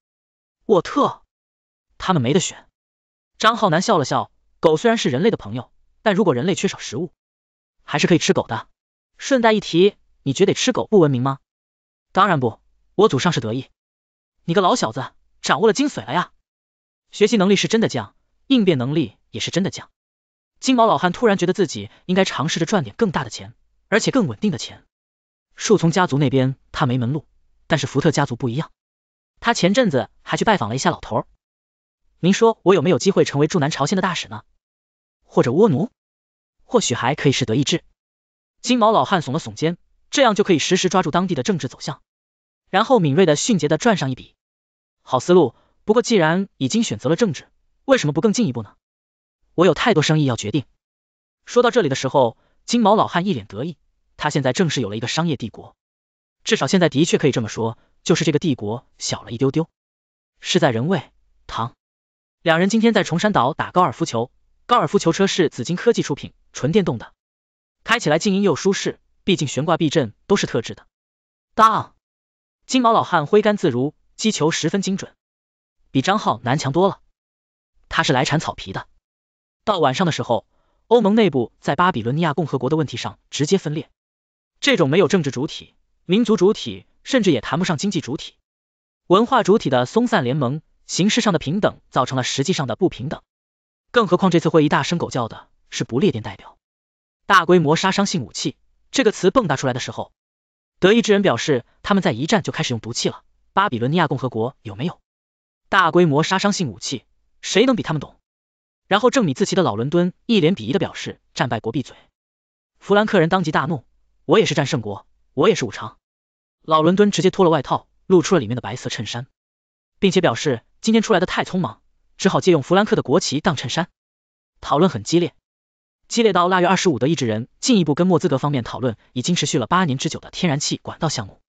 Speaker 1: 沃特，他们没得选。张浩南笑了笑，狗虽然是人类的朋友，但如果人类缺少食物，还是可以吃狗的。顺带一提，你觉得吃狗不文明吗？当然不，我祖上是得意。你个老小子，掌握了精髓了呀！学习能力是真的强，应变能力也是真的强。金毛老汉突然觉得自己应该尝试着赚点更大的钱，而且更稳定的钱。树丛家族那边他没门路，但是福特家族不一样。他前阵子还去拜访了一下老头儿，您说我有没有机会成为驻南朝鲜的大使呢？或者倭奴？或许还可以是德意志。金毛老汉耸了耸肩，这样就可以实时抓住当地的政治走向，然后敏锐的、迅捷的赚上一笔。好思路。不过既然已经选择了政治，为什么不更进一步呢？我有太多生意要决定。说到这里的时候，金毛老汉一脸得意，他现在正是有了一个商业帝国，至少现在的确可以这么说。就是这个帝国小了一丢丢，事在人为。唐，两人今天在崇山岛打高尔夫球，高尔夫球车是紫金科技出品，纯电动的，开起来静音又舒适，毕竟悬挂避震都是特制的。当，金毛老汉挥杆自如，击球十分精准，比张浩难强多了。他是来铲草皮的。到晚上的时候，欧盟内部在巴比伦尼亚共和国的问题上直接分裂，这种没有政治主体、民族主体。甚至也谈不上经济主体、文化主体的松散联盟，形式上的平等造成了实际上的不平等。更何况这次会议大声狗叫的是不列颠代表，大规模杀伤性武器这个词蹦跶出来的时候，德意志人表示他们在一战就开始用毒气了，巴比伦尼亚共和国有没有大规模杀伤性武器？谁能比他们懂？然后正米自奇的老伦敦一脸鄙夷的表示战败国闭嘴，弗兰克人当即大怒，我也是战胜国，我也是五常。老伦敦直接脱了外套，露出了里面的白色衬衫，并且表示今天出来的太匆忙，只好借用弗兰克的国旗当衬衫。讨论很激烈，激烈到腊月二十五，德意志人进一步跟莫兹格方面讨论已经持续了八年之久的天然气管道项目。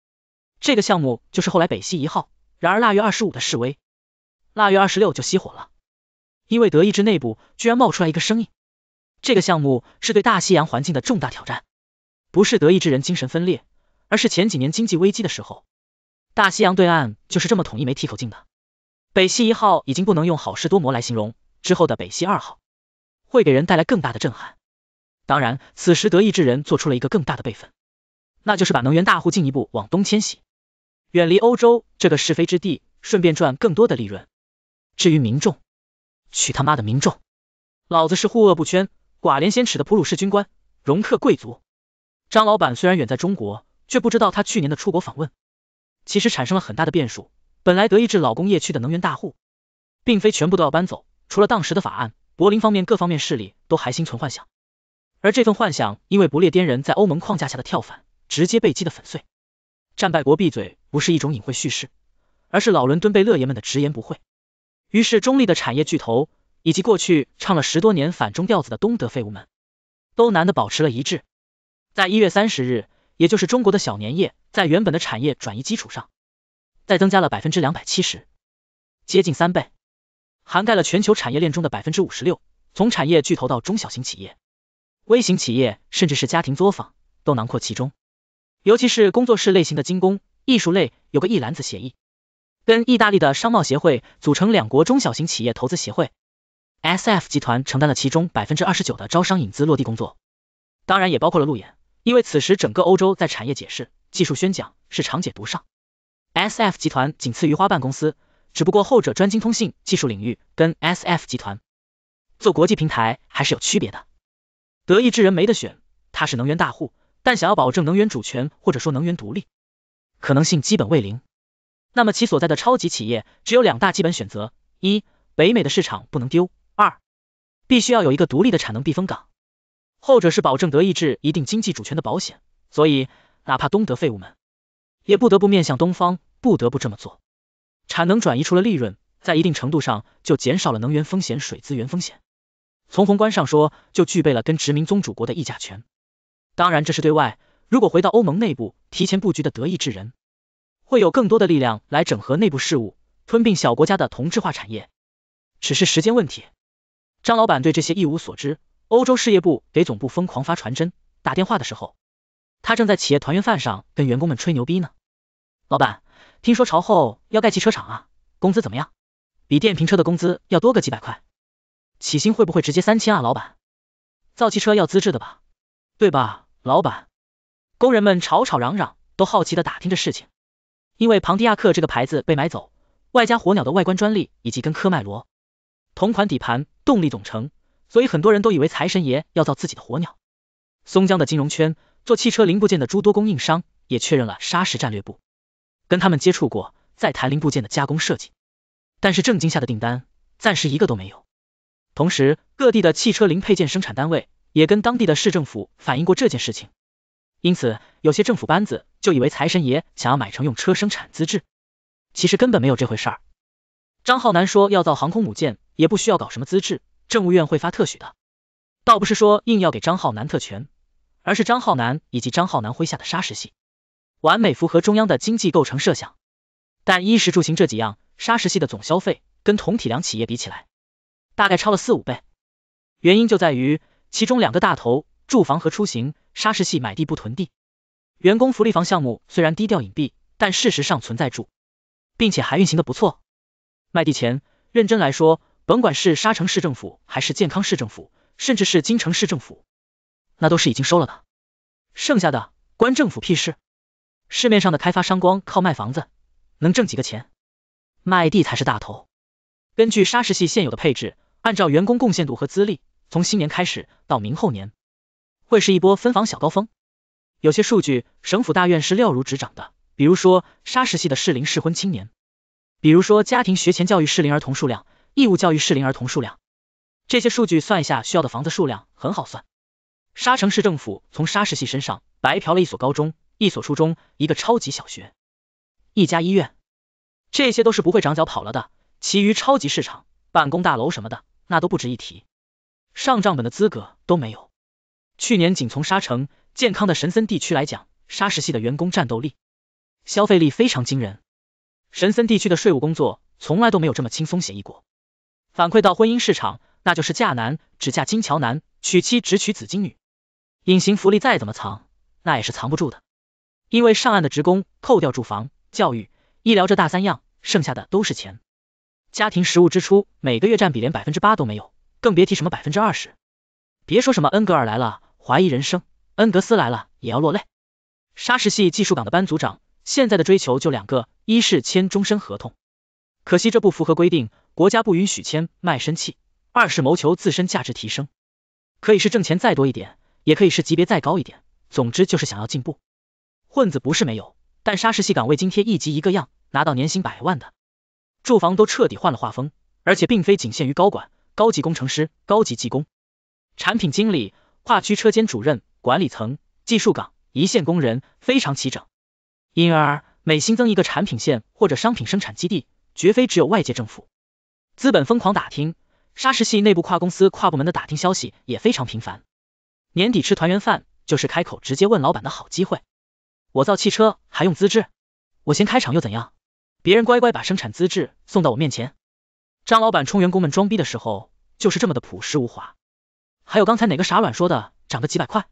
Speaker 1: 这个项目就是后来北溪一号。然而腊月二十五的示威，腊月二十六就熄火了，因为德意志内部居然冒出来一个声音：这个项目是对大西洋环境的重大挑战，不是德意志人精神分裂。而是前几年经济危机的时候，大西洋对岸就是这么统一媒体口径的。北溪一号已经不能用好事多磨来形容，之后的北溪二号会给人带来更大的震撼。当然，此时得意之人做出了一个更大的备份，那就是把能源大户进一步往东迁徙，远离欧洲这个是非之地，顺便赚更多的利润。至于民众，去他妈的民众！老子是护恶不悛、寡廉鲜耻的普鲁士军官、容克贵族。张老板虽然远在中国。却不知道他去年的出国访问，其实产生了很大的变数。本来德意志老工业区的能源大户，并非全部都要搬走。除了当时的法案，柏林方面各方面势力都还心存幻想。而这份幻想，因为不列颠人在欧盟框架下的跳反，直接被击得粉碎。战败国闭嘴不是一种隐晦叙事，而是老伦敦贝勒爷们的直言不讳。于是中立的产业巨头以及过去唱了十多年反中调子的东德废物们，都难得保持了一致。在一月三十日。也就是中国的小年夜，在原本的产业转移基础上，再增加了百分之两百七十，接近三倍，涵盖了全球产业链中的百分之五十六，从产业巨头到中小型企业、微型企业，甚至是家庭作坊都囊括其中。尤其是工作室类型的精工艺术类，有个一篮子协议，跟意大利的商贸协会组成两国中小型企业投资协会，S F 集团承担了其中百分之二十九的招商引资落地工作，当然也包括了路演。因为此时整个欧洲在产业解释、技术宣讲是长解独上，S F 集团仅次于花瓣公司，只不过后者专精通信技术领域，跟 S F 集团做国际平台还是有区别的。德意志人没得选，他是能源大户，但想要保证能源主权或者说能源独立，可能性基本为零。那么其所在的超级企业只有两大基本选择：一，北美的市场不能丢；二，必须要有一个独立的产能避风港。后者是保证德意志一定经济主权的保险，所以哪怕东德废物们也不得不面向东方，不得不这么做。产能转移出了利润，在一定程度上就减少了能源风险、水资源风险。从宏观上说，就具备了跟殖民宗主国的议价权。当然，这是对外。如果回到欧盟内部，提前布局的德意志人会有更多的力量来整合内部事务，吞并小国家的同质化产业，只是时间问题。张老板对这些一无所知。欧洲事业部给总部疯狂发传真、打电话的时候，他正在企业团圆饭上跟员工们吹牛逼呢。老板，听说朝后要盖汽车厂啊，工资怎么样？比电瓶车的工资要多个几百块，起薪会不会直接三千啊？老板，造汽车要资质的吧？对吧，老板？工人们吵吵嚷嚷，都好奇的打听着事情。因为庞蒂亚克这个牌子被买走，外加火鸟的外观专利以及跟科迈罗同款底盘、动力总成。所以很多人都以为财神爷要造自己的火鸟。松江的金融圈做汽车零部件的诸多供应商也确认了沙石战略部，跟他们接触过，在谈零部件的加工设计，但是正经下的订单暂时一个都没有。同时，各地的汽车零配件生产单位也跟当地的市政府反映过这件事情，因此有些政府班子就以为财神爷想要买成用车生产资质，其实根本没有这回事。张浩南说要造航空母舰，也不需要搞什么资质。政务院会发特许的，倒不是说硬要给张浩南特权，而是张浩南以及张浩南麾下的沙石系，完美符合中央的经济构成设想。但衣食住行这几样，沙石系的总消费跟同体量企业比起来，大概超了四五倍。原因就在于其中两个大头，住房和出行。沙石系买地不囤地，员工福利房项目虽然低调隐蔽，但事实上存在住，并且还运行的不错。卖地前，认真来说。甭管是沙城市政府，还是健康市政府，甚至是京城市政府，那都是已经收了的。剩下的关政府屁事？市面上的开发商光靠卖房子能挣几个钱？卖地才是大头。根据沙石系现有的配置，按照员工贡献度和资历，从新年开始到明后年，会是一波分房小高峰。有些数据，省府大院是了如指掌的，比如说沙石系的适龄适婚青年，比如说家庭学前教育适龄儿童数量。义务教育适龄儿童数量，这些数据算一下需要的房子数量很好算。沙城市政府从沙石系身上白嫖了一所高中、一所初中、一个超级小学、一家医院，这些都是不会长脚跑了的。其余超级市场、办公大楼什么的，那都不值一提，上账本的资格都没有。去年仅从沙城健康的神森地区来讲，沙石系的员工战斗力、消费力非常惊人，神森地区的税务工作从来都没有这么轻松协意过。反馈到婚姻市场，那就是嫁男只嫁金桥男，娶妻只娶紫金女。隐形福利再怎么藏，那也是藏不住的。因为上岸的职工扣掉住房、教育、医疗这大三样，剩下的都是钱。家庭实物支出每个月占比连百分之八都没有，更别提什么百分之二十。别说什么恩格尔来了怀疑人生，恩格斯来了也要落泪。沙石系技术岗的班组长，现在的追求就两个，一是签终身合同。可惜这不符合规定，国家不允许签卖身契。二是谋求自身价值提升，可以是挣钱再多一点，也可以是级别再高一点，总之就是想要进步。混子不是没有，但沙市系岗位津贴一级一个样，拿到年薪百万的，住房都彻底换了画风，而且并非仅限于高管、高级工程师、高级技工、产品经理、跨区车间主任、管理层、技术岗、一线工人，非常齐整。因而每新增一个产品线或者商品生产基地。绝非只有外界政府、资本疯狂打听，沙石系内部跨公司、跨部门的打听消息也非常频繁。年底吃团圆饭就是开口直接问老板的好机会。我造汽车还用资质？我先开厂又怎样？别人乖乖把生产资质送到我面前。张老板冲员工们装逼的时候，就是这么的朴实无华。还有刚才哪个傻卵说的涨个几百块，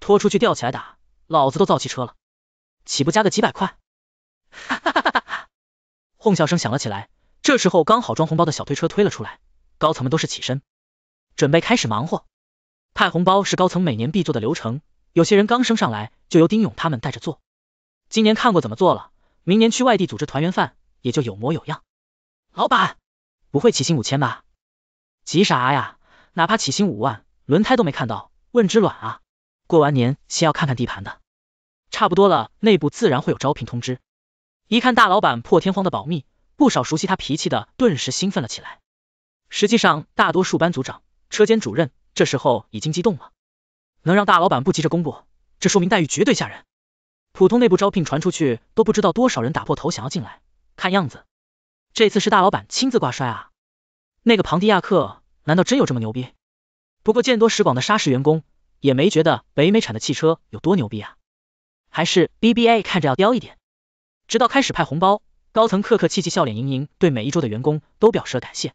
Speaker 1: 拖出去吊起来打，老子都造汽车了，岂不加个几百块？哈哈。哄笑声响了起来，这时候刚好装红包的小推车推了出来，高层们都是起身，准备开始忙活。派红包是高层每年必做的流程，有些人刚升上来就由丁勇他们带着做，今年看过怎么做了，明年去外地组织团圆饭也就有模有样。老板，不会起薪五千吧？急啥呀？哪怕起薪五万，轮胎都没看到，问之卵啊！过完年先要看看地盘的，差不多了，内部自然会有招聘通知。一看大老板破天荒的保密，不少熟悉他脾气的顿时兴奋了起来。实际上，大多数班组长、车间主任这时候已经激动了。能让大老板不急着公布，这说明待遇绝对吓人。普通内部招聘传出去都不知道多少人打破头想要进来。看样子，这次是大老板亲自挂帅啊。那个庞蒂亚克难道真有这么牛逼？不过见多识广的沙石员工也没觉得北美产的汽车有多牛逼啊，还是 BBA 看着要叼一点。直到开始派红包，高层客客气气，笑脸盈盈，对每一桌的员工都表示了感谢，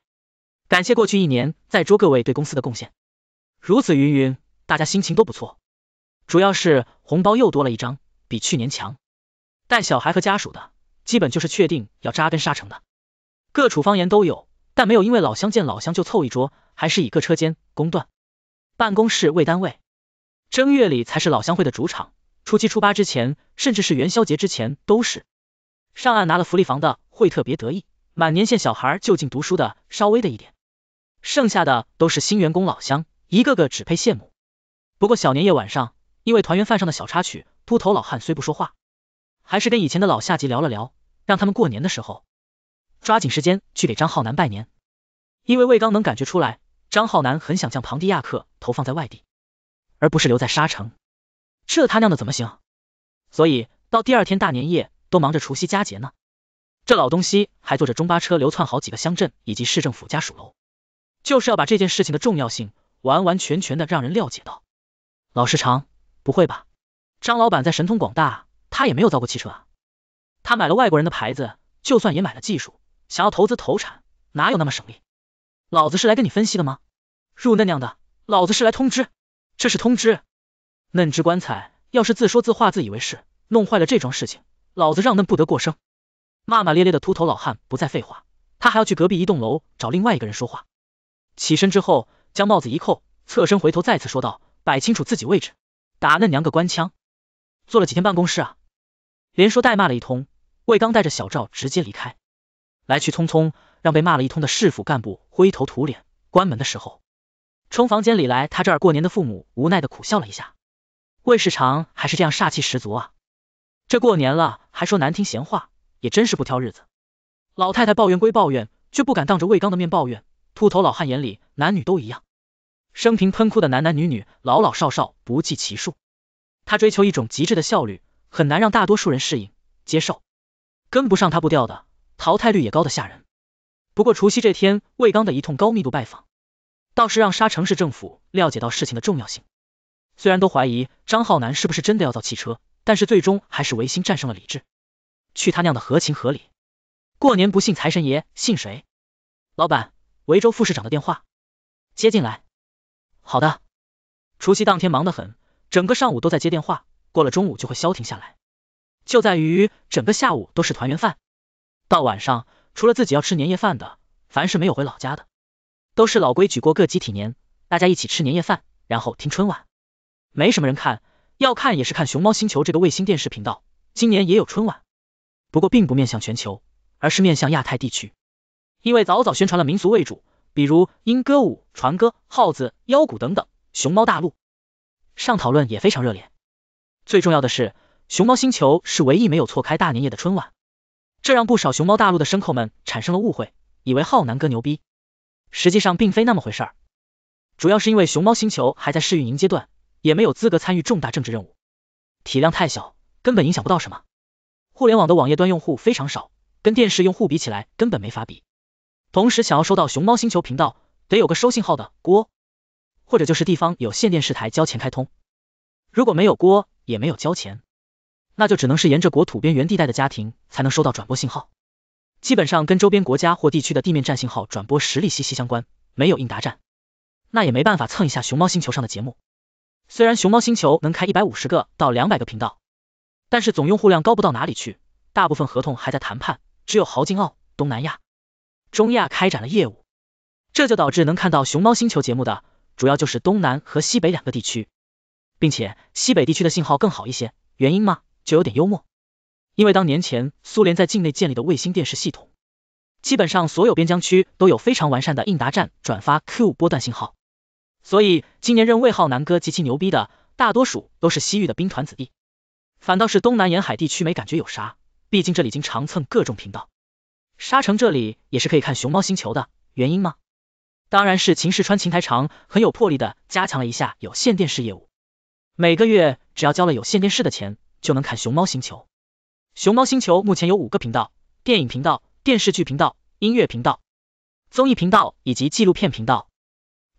Speaker 1: 感谢过去一年在桌各位对公司的贡献。如此云云，大家心情都不错，主要是红包又多了一张，比去年强。带小孩和家属的，基本就是确定要扎根沙城的。各处方言都有，但没有因为老乡见老乡就凑一桌，还是以各车间、工段、办公室为单位。正月里才是老乡会的主场，初七初八之前，甚至是元宵节之前都是。上岸拿了福利房的会特别得意，满年限小孩就近读书的稍微的一点，剩下的都是新员工老乡，一个个只配羡慕。不过小年夜晚上，因为团圆饭上的小插曲，秃头老汉虽不说话，还是跟以前的老下级聊了聊，让他们过年的时候抓紧时间去给张浩南拜年。因为魏刚能感觉出来，张浩南很想将庞迪亚克投放在外地，而不是留在沙城。这他娘的怎么行？所以到第二天大年夜。都忙着除夕佳节呢，这老东西还坐着中巴车流窜好几个乡镇以及市政府家属楼，就是要把这件事情的重要性完完全全的让人了解到。老时长，不会吧？张老板在神通广大，他也没有造过汽车啊，他买了外国人的牌子，就算也买了技术，想要投资投产，哪有那么省力？老子是来跟你分析的吗？入嫩娘的，老子是来通知，这是通知。嫩枝棺材要是自说自话、自以为是，弄坏了这桩事情。老子让嫩不得过生，骂骂咧咧的秃头老汉不再废话，他还要去隔壁一栋楼找另外一个人说话。起身之后，将帽子一扣，侧身回头再次说道，摆清楚自己位置，打嫩娘个官腔，坐了几天办公室，啊？”连说带骂了一通。魏刚带着小赵直接离开，来去匆匆，让被骂了一通的市府干部灰头土脸。关门的时候，冲房间里来他这儿过年的父母无奈的苦笑了一下。魏世长还是这样煞气十足啊。这过年了还说难听闲话，也真是不挑日子。老太太抱怨归抱怨，却不敢当着魏刚的面抱怨。秃头老汉眼里男女都一样，生平喷哭的男男女女老老少少不计其数。他追求一种极致的效率，很难让大多数人适应接受，跟不上他步调的，淘汰率也高的吓人。不过除夕这天，魏刚的一通高密度拜访，倒是让沙城市政府了解到事情的重要性。虽然都怀疑张浩南是不是真的要造汽车。但是最终还是维心战胜了理智，去他娘的合情合理！过年不信财神爷，信谁？老板，维州副市长的电话，接进来。好的。除夕当天忙得很，整个上午都在接电话，过了中午就会消停下来。就在于整个下午都是团圆饭，到晚上除了自己要吃年夜饭的，凡是没有回老家的，都是老规矩过个集体年，大家一起吃年夜饭，然后听春晚，没什么人看。要看也是看熊猫星球这个卫星电视频道，今年也有春晚，不过并不面向全球，而是面向亚太地区。因为早早宣传了民俗为主，比如英歌舞、船歌、号子、腰鼓等等，熊猫大陆上讨论也非常热烈。最重要的是，熊猫星球是唯一没有错开大年夜的春晚，这让不少熊猫大陆的牲口们产生了误会，以为浩南哥牛逼。实际上并非那么回事，主要是因为熊猫星球还在试运营阶段。也没有资格参与重大政治任务，体量太小，根本影响不到什么。互联网的网页端用户非常少，跟电视用户比起来根本没法比。同时，想要收到熊猫星球频道，得有个收信号的锅，或者就是地方有线电视台交钱开通。如果没有锅，也没有交钱，那就只能是沿着国土边缘地带的家庭才能收到转播信号，基本上跟周边国家或地区的地面站信号转播实力息息相关。没有应答站，那也没办法蹭一下熊猫星球上的节目。虽然熊猫星球能开一百五十个到两百个频道，但是总用户量高不到哪里去，大部分合同还在谈判，只有豪金澳、东南亚、中亚开展了业务，这就导致能看到熊猫星球节目的主要就是东南和西北两个地区，并且西北地区的信号更好一些，原因嘛，就有点幽默，因为当年前苏联在境内建立的卫星电视系统，基本上所有边疆区都有非常完善的应答站转发 Q 波段信号。所以今年任魏浩南哥极其牛逼的，大多数都是西域的兵团子弟，反倒是东南沿海地区没感觉有啥，毕竟这里经常蹭各种频道。沙城这里也是可以看熊猫星球的原因吗？当然是秦世川秦台长很有魄力的加强了一下有线电视业务，每个月只要交了有线电视的钱，就能看熊猫星球。熊猫星球目前有五个频道：电影频道、电视剧频道、音乐频道、综艺频道以及纪录片频道。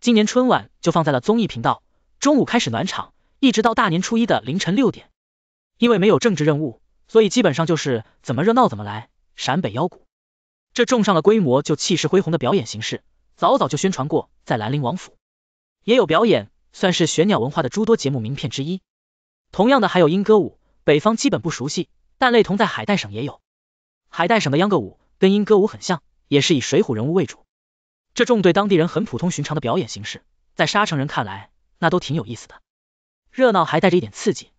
Speaker 1: 今年春晚就放在了综艺频道，中午开始暖场，一直到大年初一的凌晨六点。因为没有政治任务，所以基本上就是怎么热闹怎么来。陕北腰鼓，这种上了规模就气势恢宏的表演形式，早早就宣传过，在兰陵王府也有表演，算是玄鸟文化的诸多节目名片之一。同样的还有莺歌舞，北方基本不熟悉，但类同在海带省也有。海带省的秧歌舞跟莺歌舞很像，也是以水浒人物为主。这种对当地人很普通寻常的表演形式，在沙城人看来，那都挺有意思的，热闹还带着一点刺激。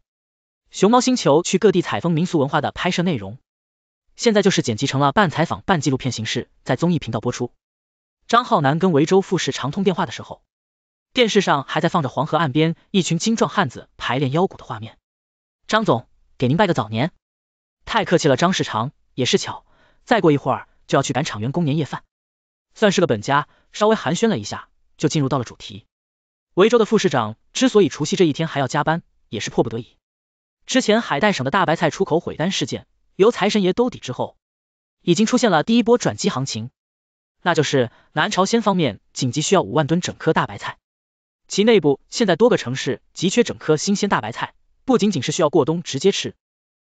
Speaker 1: 熊猫星球去各地采风民俗文化的拍摄内容，现在就是剪辑成了半采访半纪录片形式，在综艺频道播出。张浩南跟维州富士长通电话的时候，电视上还在放着黄河岸边一群精壮汉子排练腰鼓的画面。张总，给您拜个早年，太客气了。张世长，也是巧，再过一会儿就要去赶场员工年夜饭。算是个本家，稍微寒暄了一下，就进入到了主题。维州的副市长之所以除夕这一天还要加班，也是迫不得已。之前海带省的大白菜出口毁单事件由财神爷兜底之后，已经出现了第一波转机行情，那就是南朝鲜方面紧急需要五万吨整颗大白菜，其内部现在多个城市急缺整颗新鲜大白菜，不仅仅是需要过冬直接吃，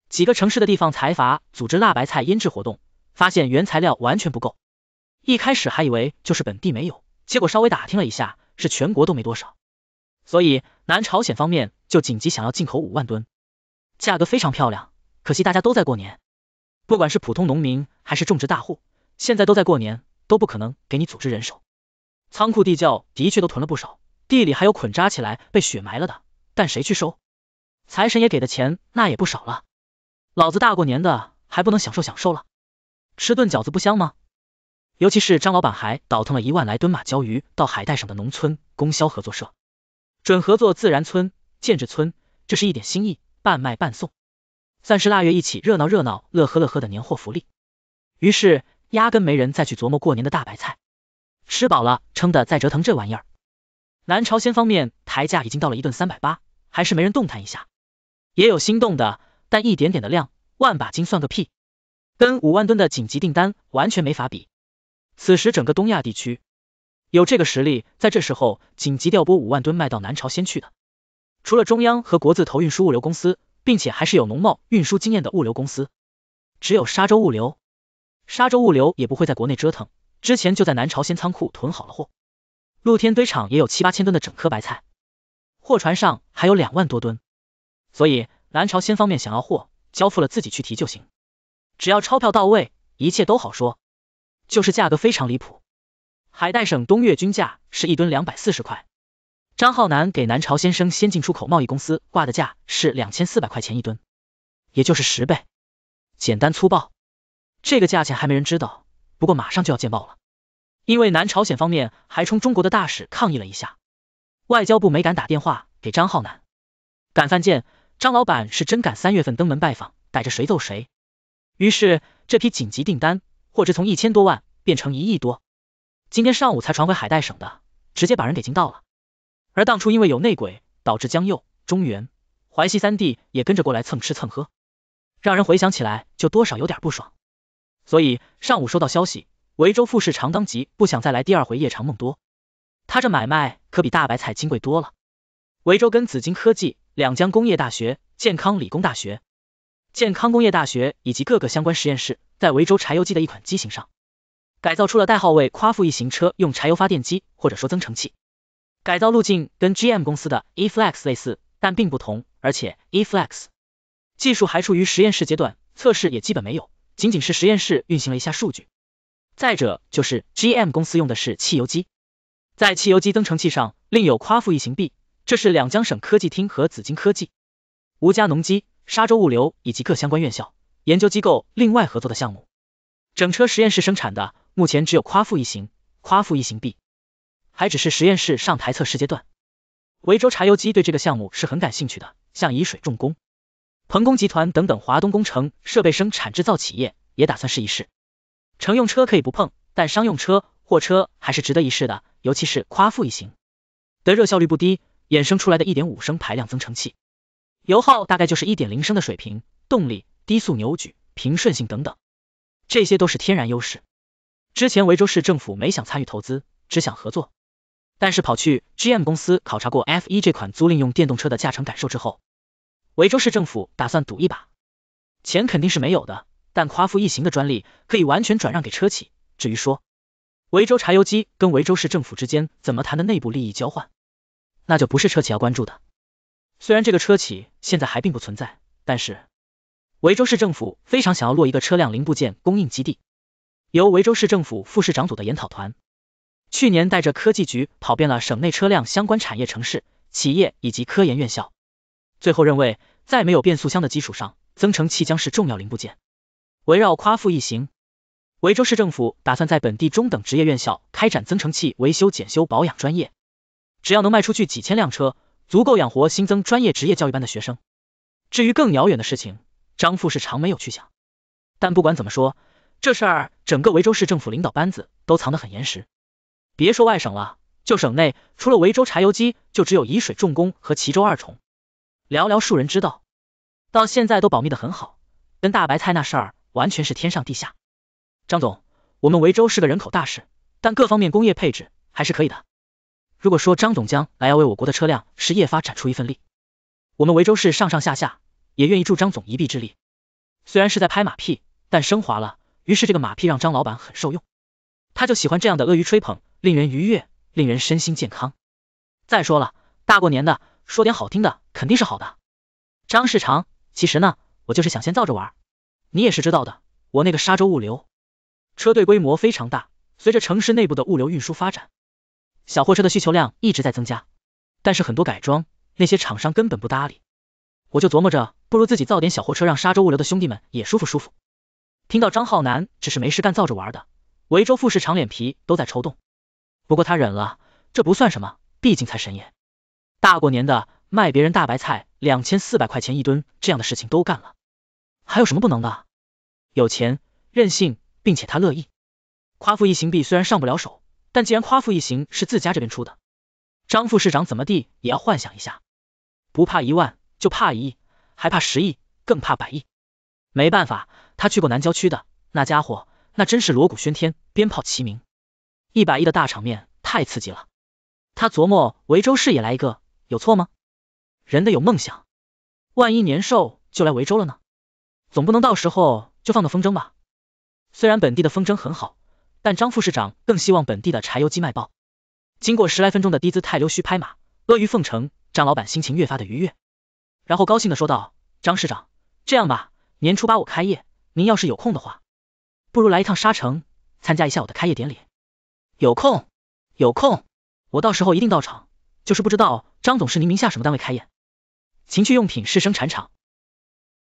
Speaker 1: 几个城市的地方财阀组织辣白菜腌制活动，发现原材料完全不够。一开始还以为就是本地没有，结果稍微打听了一下，是全国都没多少，所以南朝鲜方面就紧急想要进口五万吨，价格非常漂亮，可惜大家都在过年，不管是普通农民还是种植大户，现在都在过年，都不可能给你组织人手。仓库地窖的确都囤了不少，地里还有捆扎起来被雪埋了的，但谁去收？财神爷给的钱那也不少了，老子大过年的还不能享受享受了，吃顿饺子不香吗？尤其是张老板还倒腾了一万来吨马鲛鱼到海带省的农村供销合作社，准合作自然村、建制村，这是一点心意，半卖半送，算是腊月一起热闹热闹、乐呵乐呵的年货福利。于是压根没人再去琢磨过年的大白菜，吃饱了撑的再折腾这玩意儿。南朝鲜方面抬价已经到了一顿三百八，还是没人动弹一下。也有心动的，但一点点的量，万把斤算个屁，跟五万吨的紧急订单完全没法比。此时，整个东亚地区有这个实力，在这时候紧急调拨五万吨卖到南朝鲜去的，除了中央和国字头运输物流公司，并且还是有农贸运输经验的物流公司，只有沙洲物流。沙洲物流也不会在国内折腾，之前就在南朝鲜仓库囤好了货，露天堆场也有七八千吨的整颗白菜，货船上还有两万多吨，所以南朝先方面想要货，交付了自己去提就行，只要钞票到位，一切都好说。就是价格非常离谱，海带省东岳均价是一吨两百四十块，张浩南给南朝先生先进出口贸易公司挂的价是两千四百块钱一吨，也就是十倍，简单粗暴。这个价钱还没人知道，不过马上就要见报了，因为南朝鲜方面还冲中国的大使抗议了一下，外交部没敢打电话给张浩南，敢犯贱，张老板是真敢，三月份登门拜访，逮着谁揍谁。于是这批紧急订单。货值从一千多万变成一亿多，今天上午才传回海带省的，直接把人给惊到了。而当初因为有内鬼，导致江右、中原、淮西三地也跟着过来蹭吃蹭喝，让人回想起来就多少有点不爽。所以上午收到消息，维州富士长当即不想再来第二回夜长梦多。他这买卖可比大白菜金贵多了。维州跟紫金科技、两江工业大学、健康理工大学。健康工业大学以及各个相关实验室，在潍州柴油机的一款机型上，改造出了代号为夸父一行车用柴油发电机，或者说增程器。改造路径跟 GM 公司的 eFlex 类似，但并不同，而且 eFlex 技术还处于实验室阶段，测试也基本没有，仅仅是实验室运行了一下数据。再者就是 GM 公司用的是汽油机，在汽油机增程器上，另有夸父一行 B，这是两江省科技厅和紫金科技、吴家农机。沙洲物流以及各相关院校、研究机构另外合作的项目，整车实验室生产的目前只有夸父一行、夸父一行 B，还只是实验室上台测试阶段。维州柴油机对这个项目是很感兴趣的，像沂水重工、鹏工集团等等华东工程设备生产制造企业也打算试一试。乘用车可以不碰，但商用车、货车还是值得一试的，尤其是夸父一行的热效率不低，衍生出来的一点五升排量增程器。油耗大概就是一点零升的水平，动力、低速扭矩、平顺性等等，这些都是天然优势。之前维州市政府没想参与投资，只想合作，但是跑去 GM 公司考察过 F1 这款租赁用电动车的驾乘感受之后，维州市政府打算赌一把。钱肯定是没有的，但夸父一行的专利可以完全转让给车企。至于说维州柴油机跟维州市政府之间怎么谈的内部利益交换，那就不是车企要关注的。虽然这个车企现在还并不存在，但是维州市政府非常想要落一个车辆零部件供应基地。由维州市政府副市长组的研讨团，去年带着科技局跑遍了省内车辆相关产业城市、企业以及科研院校，最后认为，在没有变速箱的基础上，增程器将是重要零部件。围绕夸父一行，维州市政府打算在本地中等职业院校开展增程器维修、检修、保养专业，只要能卖出去几千辆车。足够养活新增专业职业教育班的学生。至于更遥远的事情，张富是常没有去想。但不管怎么说，这事整个维州市政府领导班子都藏得很严实。别说外省了，就省内，除了维州柴油机，就只有沂水重工和齐州二重，寥寥数人知道，到现在都保密的很好。跟大白菜那事儿完全是天上地下。张总，我们维州是个人口大市，但各方面工业配置还是可以的。如果说张总将来要为我国的车辆事业发展出一份力，我们维州市上上下下也愿意助张总一臂之力。虽然是在拍马屁，但升华了。于是这个马屁让张老板很受用，他就喜欢这样的阿谀吹捧，令人愉悦，令人身心健康。再说了，大过年的，说点好听的肯定是好的。张世长，其实呢，我就是想先造着玩。你也是知道的，我那个沙洲物流车队规模非常大，随着城市内部的物流运输发展。小货车的需求量一直在增加，但是很多改装，那些厂商根本不搭理。我就琢磨着，不如自己造点小货车，让沙洲物流的兄弟们也舒服舒服。听到张浩南只是没事干造着玩的，维州富士长脸皮都在抽动，不过他忍了，这不算什么，毕竟才神爷。大过年的卖别人大白菜两千四百块钱一吨这样的事情都干了，还有什么不能的？有钱任性，并且他乐意。夸父一行币虽然上不了手。但既然夸父一行是自家这边出的，张副市长怎么地也要幻想一下，不怕一万就怕一亿，还怕十亿，更怕百亿。没办法，他去过南郊区的，那家伙那真是锣鼓喧天，鞭炮齐鸣，一百亿的大场面太刺激了。他琢磨，维州市也来一个，有错吗？人的有梦想，万一年寿就来维州了呢，总不能到时候就放个风筝吧？虽然本地的风筝很好。但张副市长更希望本地的柴油机卖爆。经过十来分钟的低姿态溜须拍马、阿谀奉承，张老板心情越发的愉悦，然后高兴的说道：“张市长，这样吧，年初八我开业，您要是有空的话，不如来一趟沙城，参加一下我的开业典礼。有空，有空，我到时候一定到场，就是不知道张总是您名下什么单位开业，情趣用品是生产厂。”